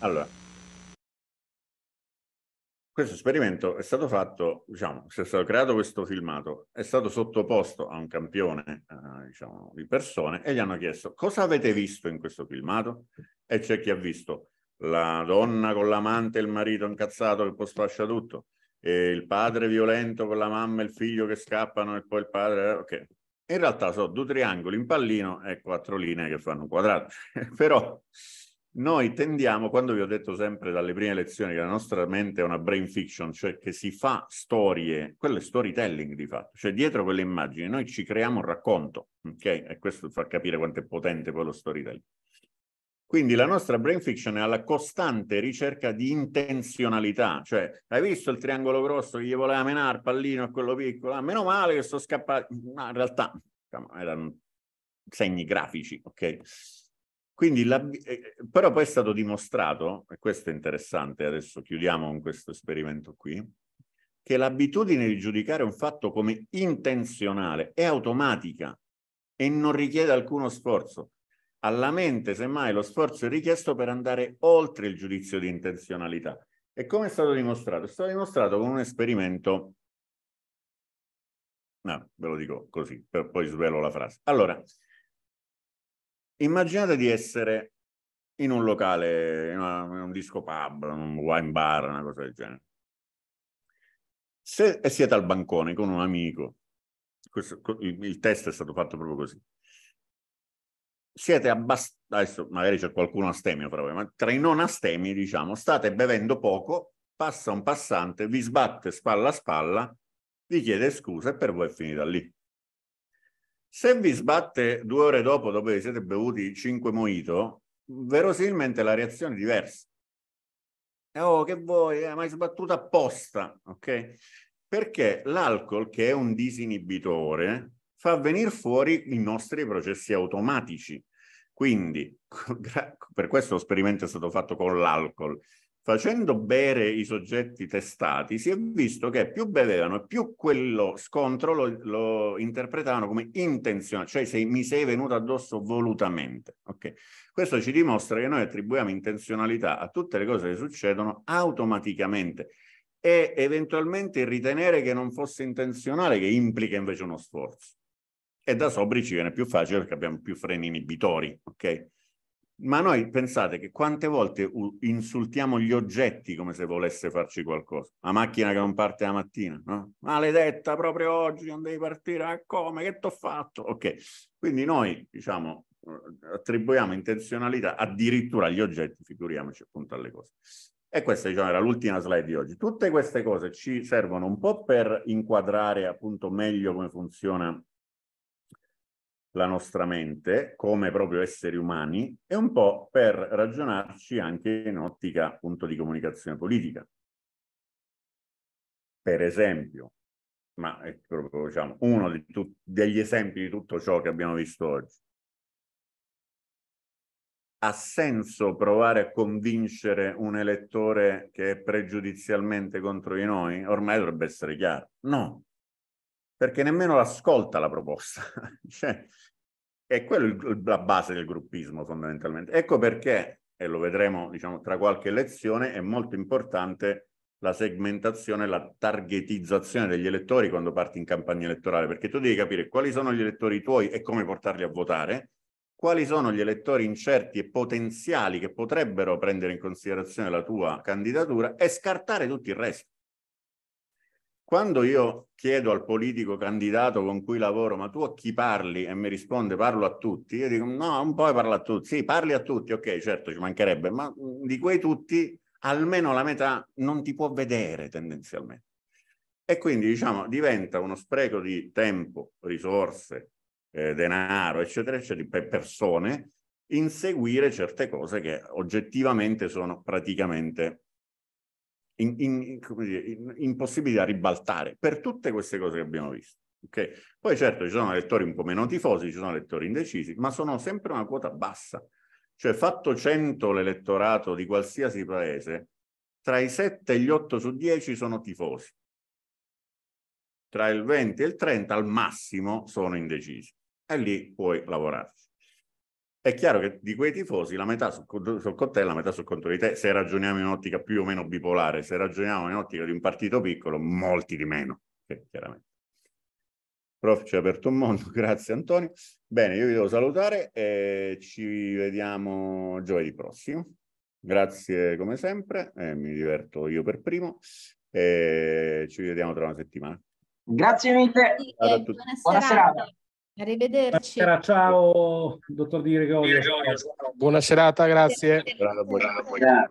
Allora, questo esperimento è stato fatto, diciamo, è stato creato questo filmato, è stato sottoposto a un campione eh, diciamo, di persone e gli hanno chiesto cosa avete visto in questo filmato? E c'è chi ha visto la donna con l'amante e il marito incazzato che poi sfascia tutto, e il padre violento con la mamma e il figlio che scappano e poi il padre... Eh, ok. In realtà sono due triangoli in pallino e quattro linee che fanno un quadrato. Però noi tendiamo, quando vi ho detto sempre dalle prime lezioni che la nostra mente è una brain fiction, cioè che si fa storie, quello è storytelling di fatto, cioè dietro quelle immagini noi ci creiamo un racconto, ok? E questo fa capire quanto è potente quello storytelling. Quindi la nostra brain fiction è alla costante ricerca di intenzionalità, cioè hai visto il triangolo grosso che gli voleva menare pallino a quello piccolo, ah, meno male che sto scappato, ma in realtà erano segni grafici, ok? Quindi la, eh, però poi è stato dimostrato, e questo è interessante, adesso chiudiamo con questo esperimento qui, che l'abitudine di giudicare un fatto come intenzionale è automatica e non richiede alcuno sforzo. Alla mente, semmai, lo sforzo è richiesto per andare oltre il giudizio di intenzionalità. E come è stato dimostrato? È stato dimostrato con un esperimento... No, ah, ve lo dico così, poi svelo la frase. Allora, immaginate di essere in un locale, in, una, in un disco pub, un wine bar, una cosa del genere. Se siete al bancone con un amico, questo, il, il test è stato fatto proprio così. Siete abbastanza, adesso magari c'è qualcuno astemio fra ma tra i non astemi, diciamo, state bevendo poco, passa un passante, vi sbatte spalla a spalla, vi chiede scusa e per voi è finita lì. Se vi sbatte due ore dopo, dopo che siete bevuti 5 mojito, verosimilmente la reazione è diversa. Eh, oh, che vuoi, eh, ma hai sbattuto apposta, ok? Perché l'alcol, che è un disinibitore, fa venire fuori i nostri processi automatici. Quindi, per questo l'esperimento è stato fatto con l'alcol facendo bere i soggetti testati, si è visto che più bevevano più quello scontro lo, lo, interpretavano come intenzionale cioè se mi sei venuto addosso volutamente. Okay? Questo ci dimostra che noi attribuiamo intenzionalità a tutte le cose che succedono automaticamente e eventualmente ritenere che non fosse intenzionale, che implica invece uno sforzo. E da sobri ci viene più facile perché abbiamo più freni inibitori, ok? Ma noi pensate che quante volte insultiamo gli oggetti come se volesse farci qualcosa? La macchina che non parte la mattina, no? Maledetta, proprio oggi non devi partire, ah, come, che t'ho fatto? Ok, quindi noi, diciamo, eh, attribuiamo intenzionalità addirittura agli oggetti, figuriamoci appunto alle cose. E questa diciamo, era l'ultima slide di oggi. Tutte queste cose ci servono un po' per inquadrare appunto meglio come funziona la nostra mente come proprio esseri umani e un po' per ragionarci anche in ottica appunto di comunicazione politica. Per esempio, ma è proprio diciamo, uno degli esempi di tutto ciò che abbiamo visto oggi. Ha senso provare a convincere un elettore che è pregiudizialmente contro di noi? Ormai dovrebbe essere chiaro. No, perché nemmeno l'ascolta la proposta. cioè, è quella la base del gruppismo fondamentalmente. Ecco perché, e lo vedremo diciamo, tra qualche lezione, è molto importante la segmentazione, la targetizzazione degli elettori quando parti in campagna elettorale, perché tu devi capire quali sono gli elettori tuoi e come portarli a votare, quali sono gli elettori incerti e potenziali che potrebbero prendere in considerazione la tua candidatura e scartare tutto il resto. Quando io chiedo al politico candidato con cui lavoro, ma tu a chi parli? E mi risponde, parlo a tutti. Io dico, no, non puoi parlo a tutti. Sì, parli a tutti, ok, certo, ci mancherebbe, ma mm, di quei tutti almeno la metà non ti può vedere tendenzialmente. E quindi, diciamo, diventa uno spreco di tempo, risorse, eh, denaro, eccetera, eccetera, per persone, inseguire certe cose che oggettivamente sono praticamente in, in, dire, in, impossibili da ribaltare per tutte queste cose che abbiamo visto. Okay? Poi certo ci sono elettori un po' meno tifosi, ci sono elettori indecisi, ma sono sempre una quota bassa. Cioè fatto 100 l'elettorato di qualsiasi paese, tra i 7 e gli 8 su 10 sono tifosi. Tra il 20 e il 30 al massimo sono indecisi. E lì puoi lavorarci è chiaro che di quei tifosi la metà sul, sul e la metà sul conto di te, se ragioniamo in ottica più o meno bipolare, se ragioniamo in ottica di un partito piccolo, molti di meno, eh, chiaramente. Prof ci ha aperto un mondo, grazie Antonio. Bene, io vi devo salutare e ci vediamo giovedì prossimo. Grazie come sempre, eh, mi diverto io per primo e ci vediamo tra una settimana. Grazie mille. Buona serata. Arrivederci. Buonasera, ciao dottor Di Gregorio. Buona serata, grazie. buona, buona.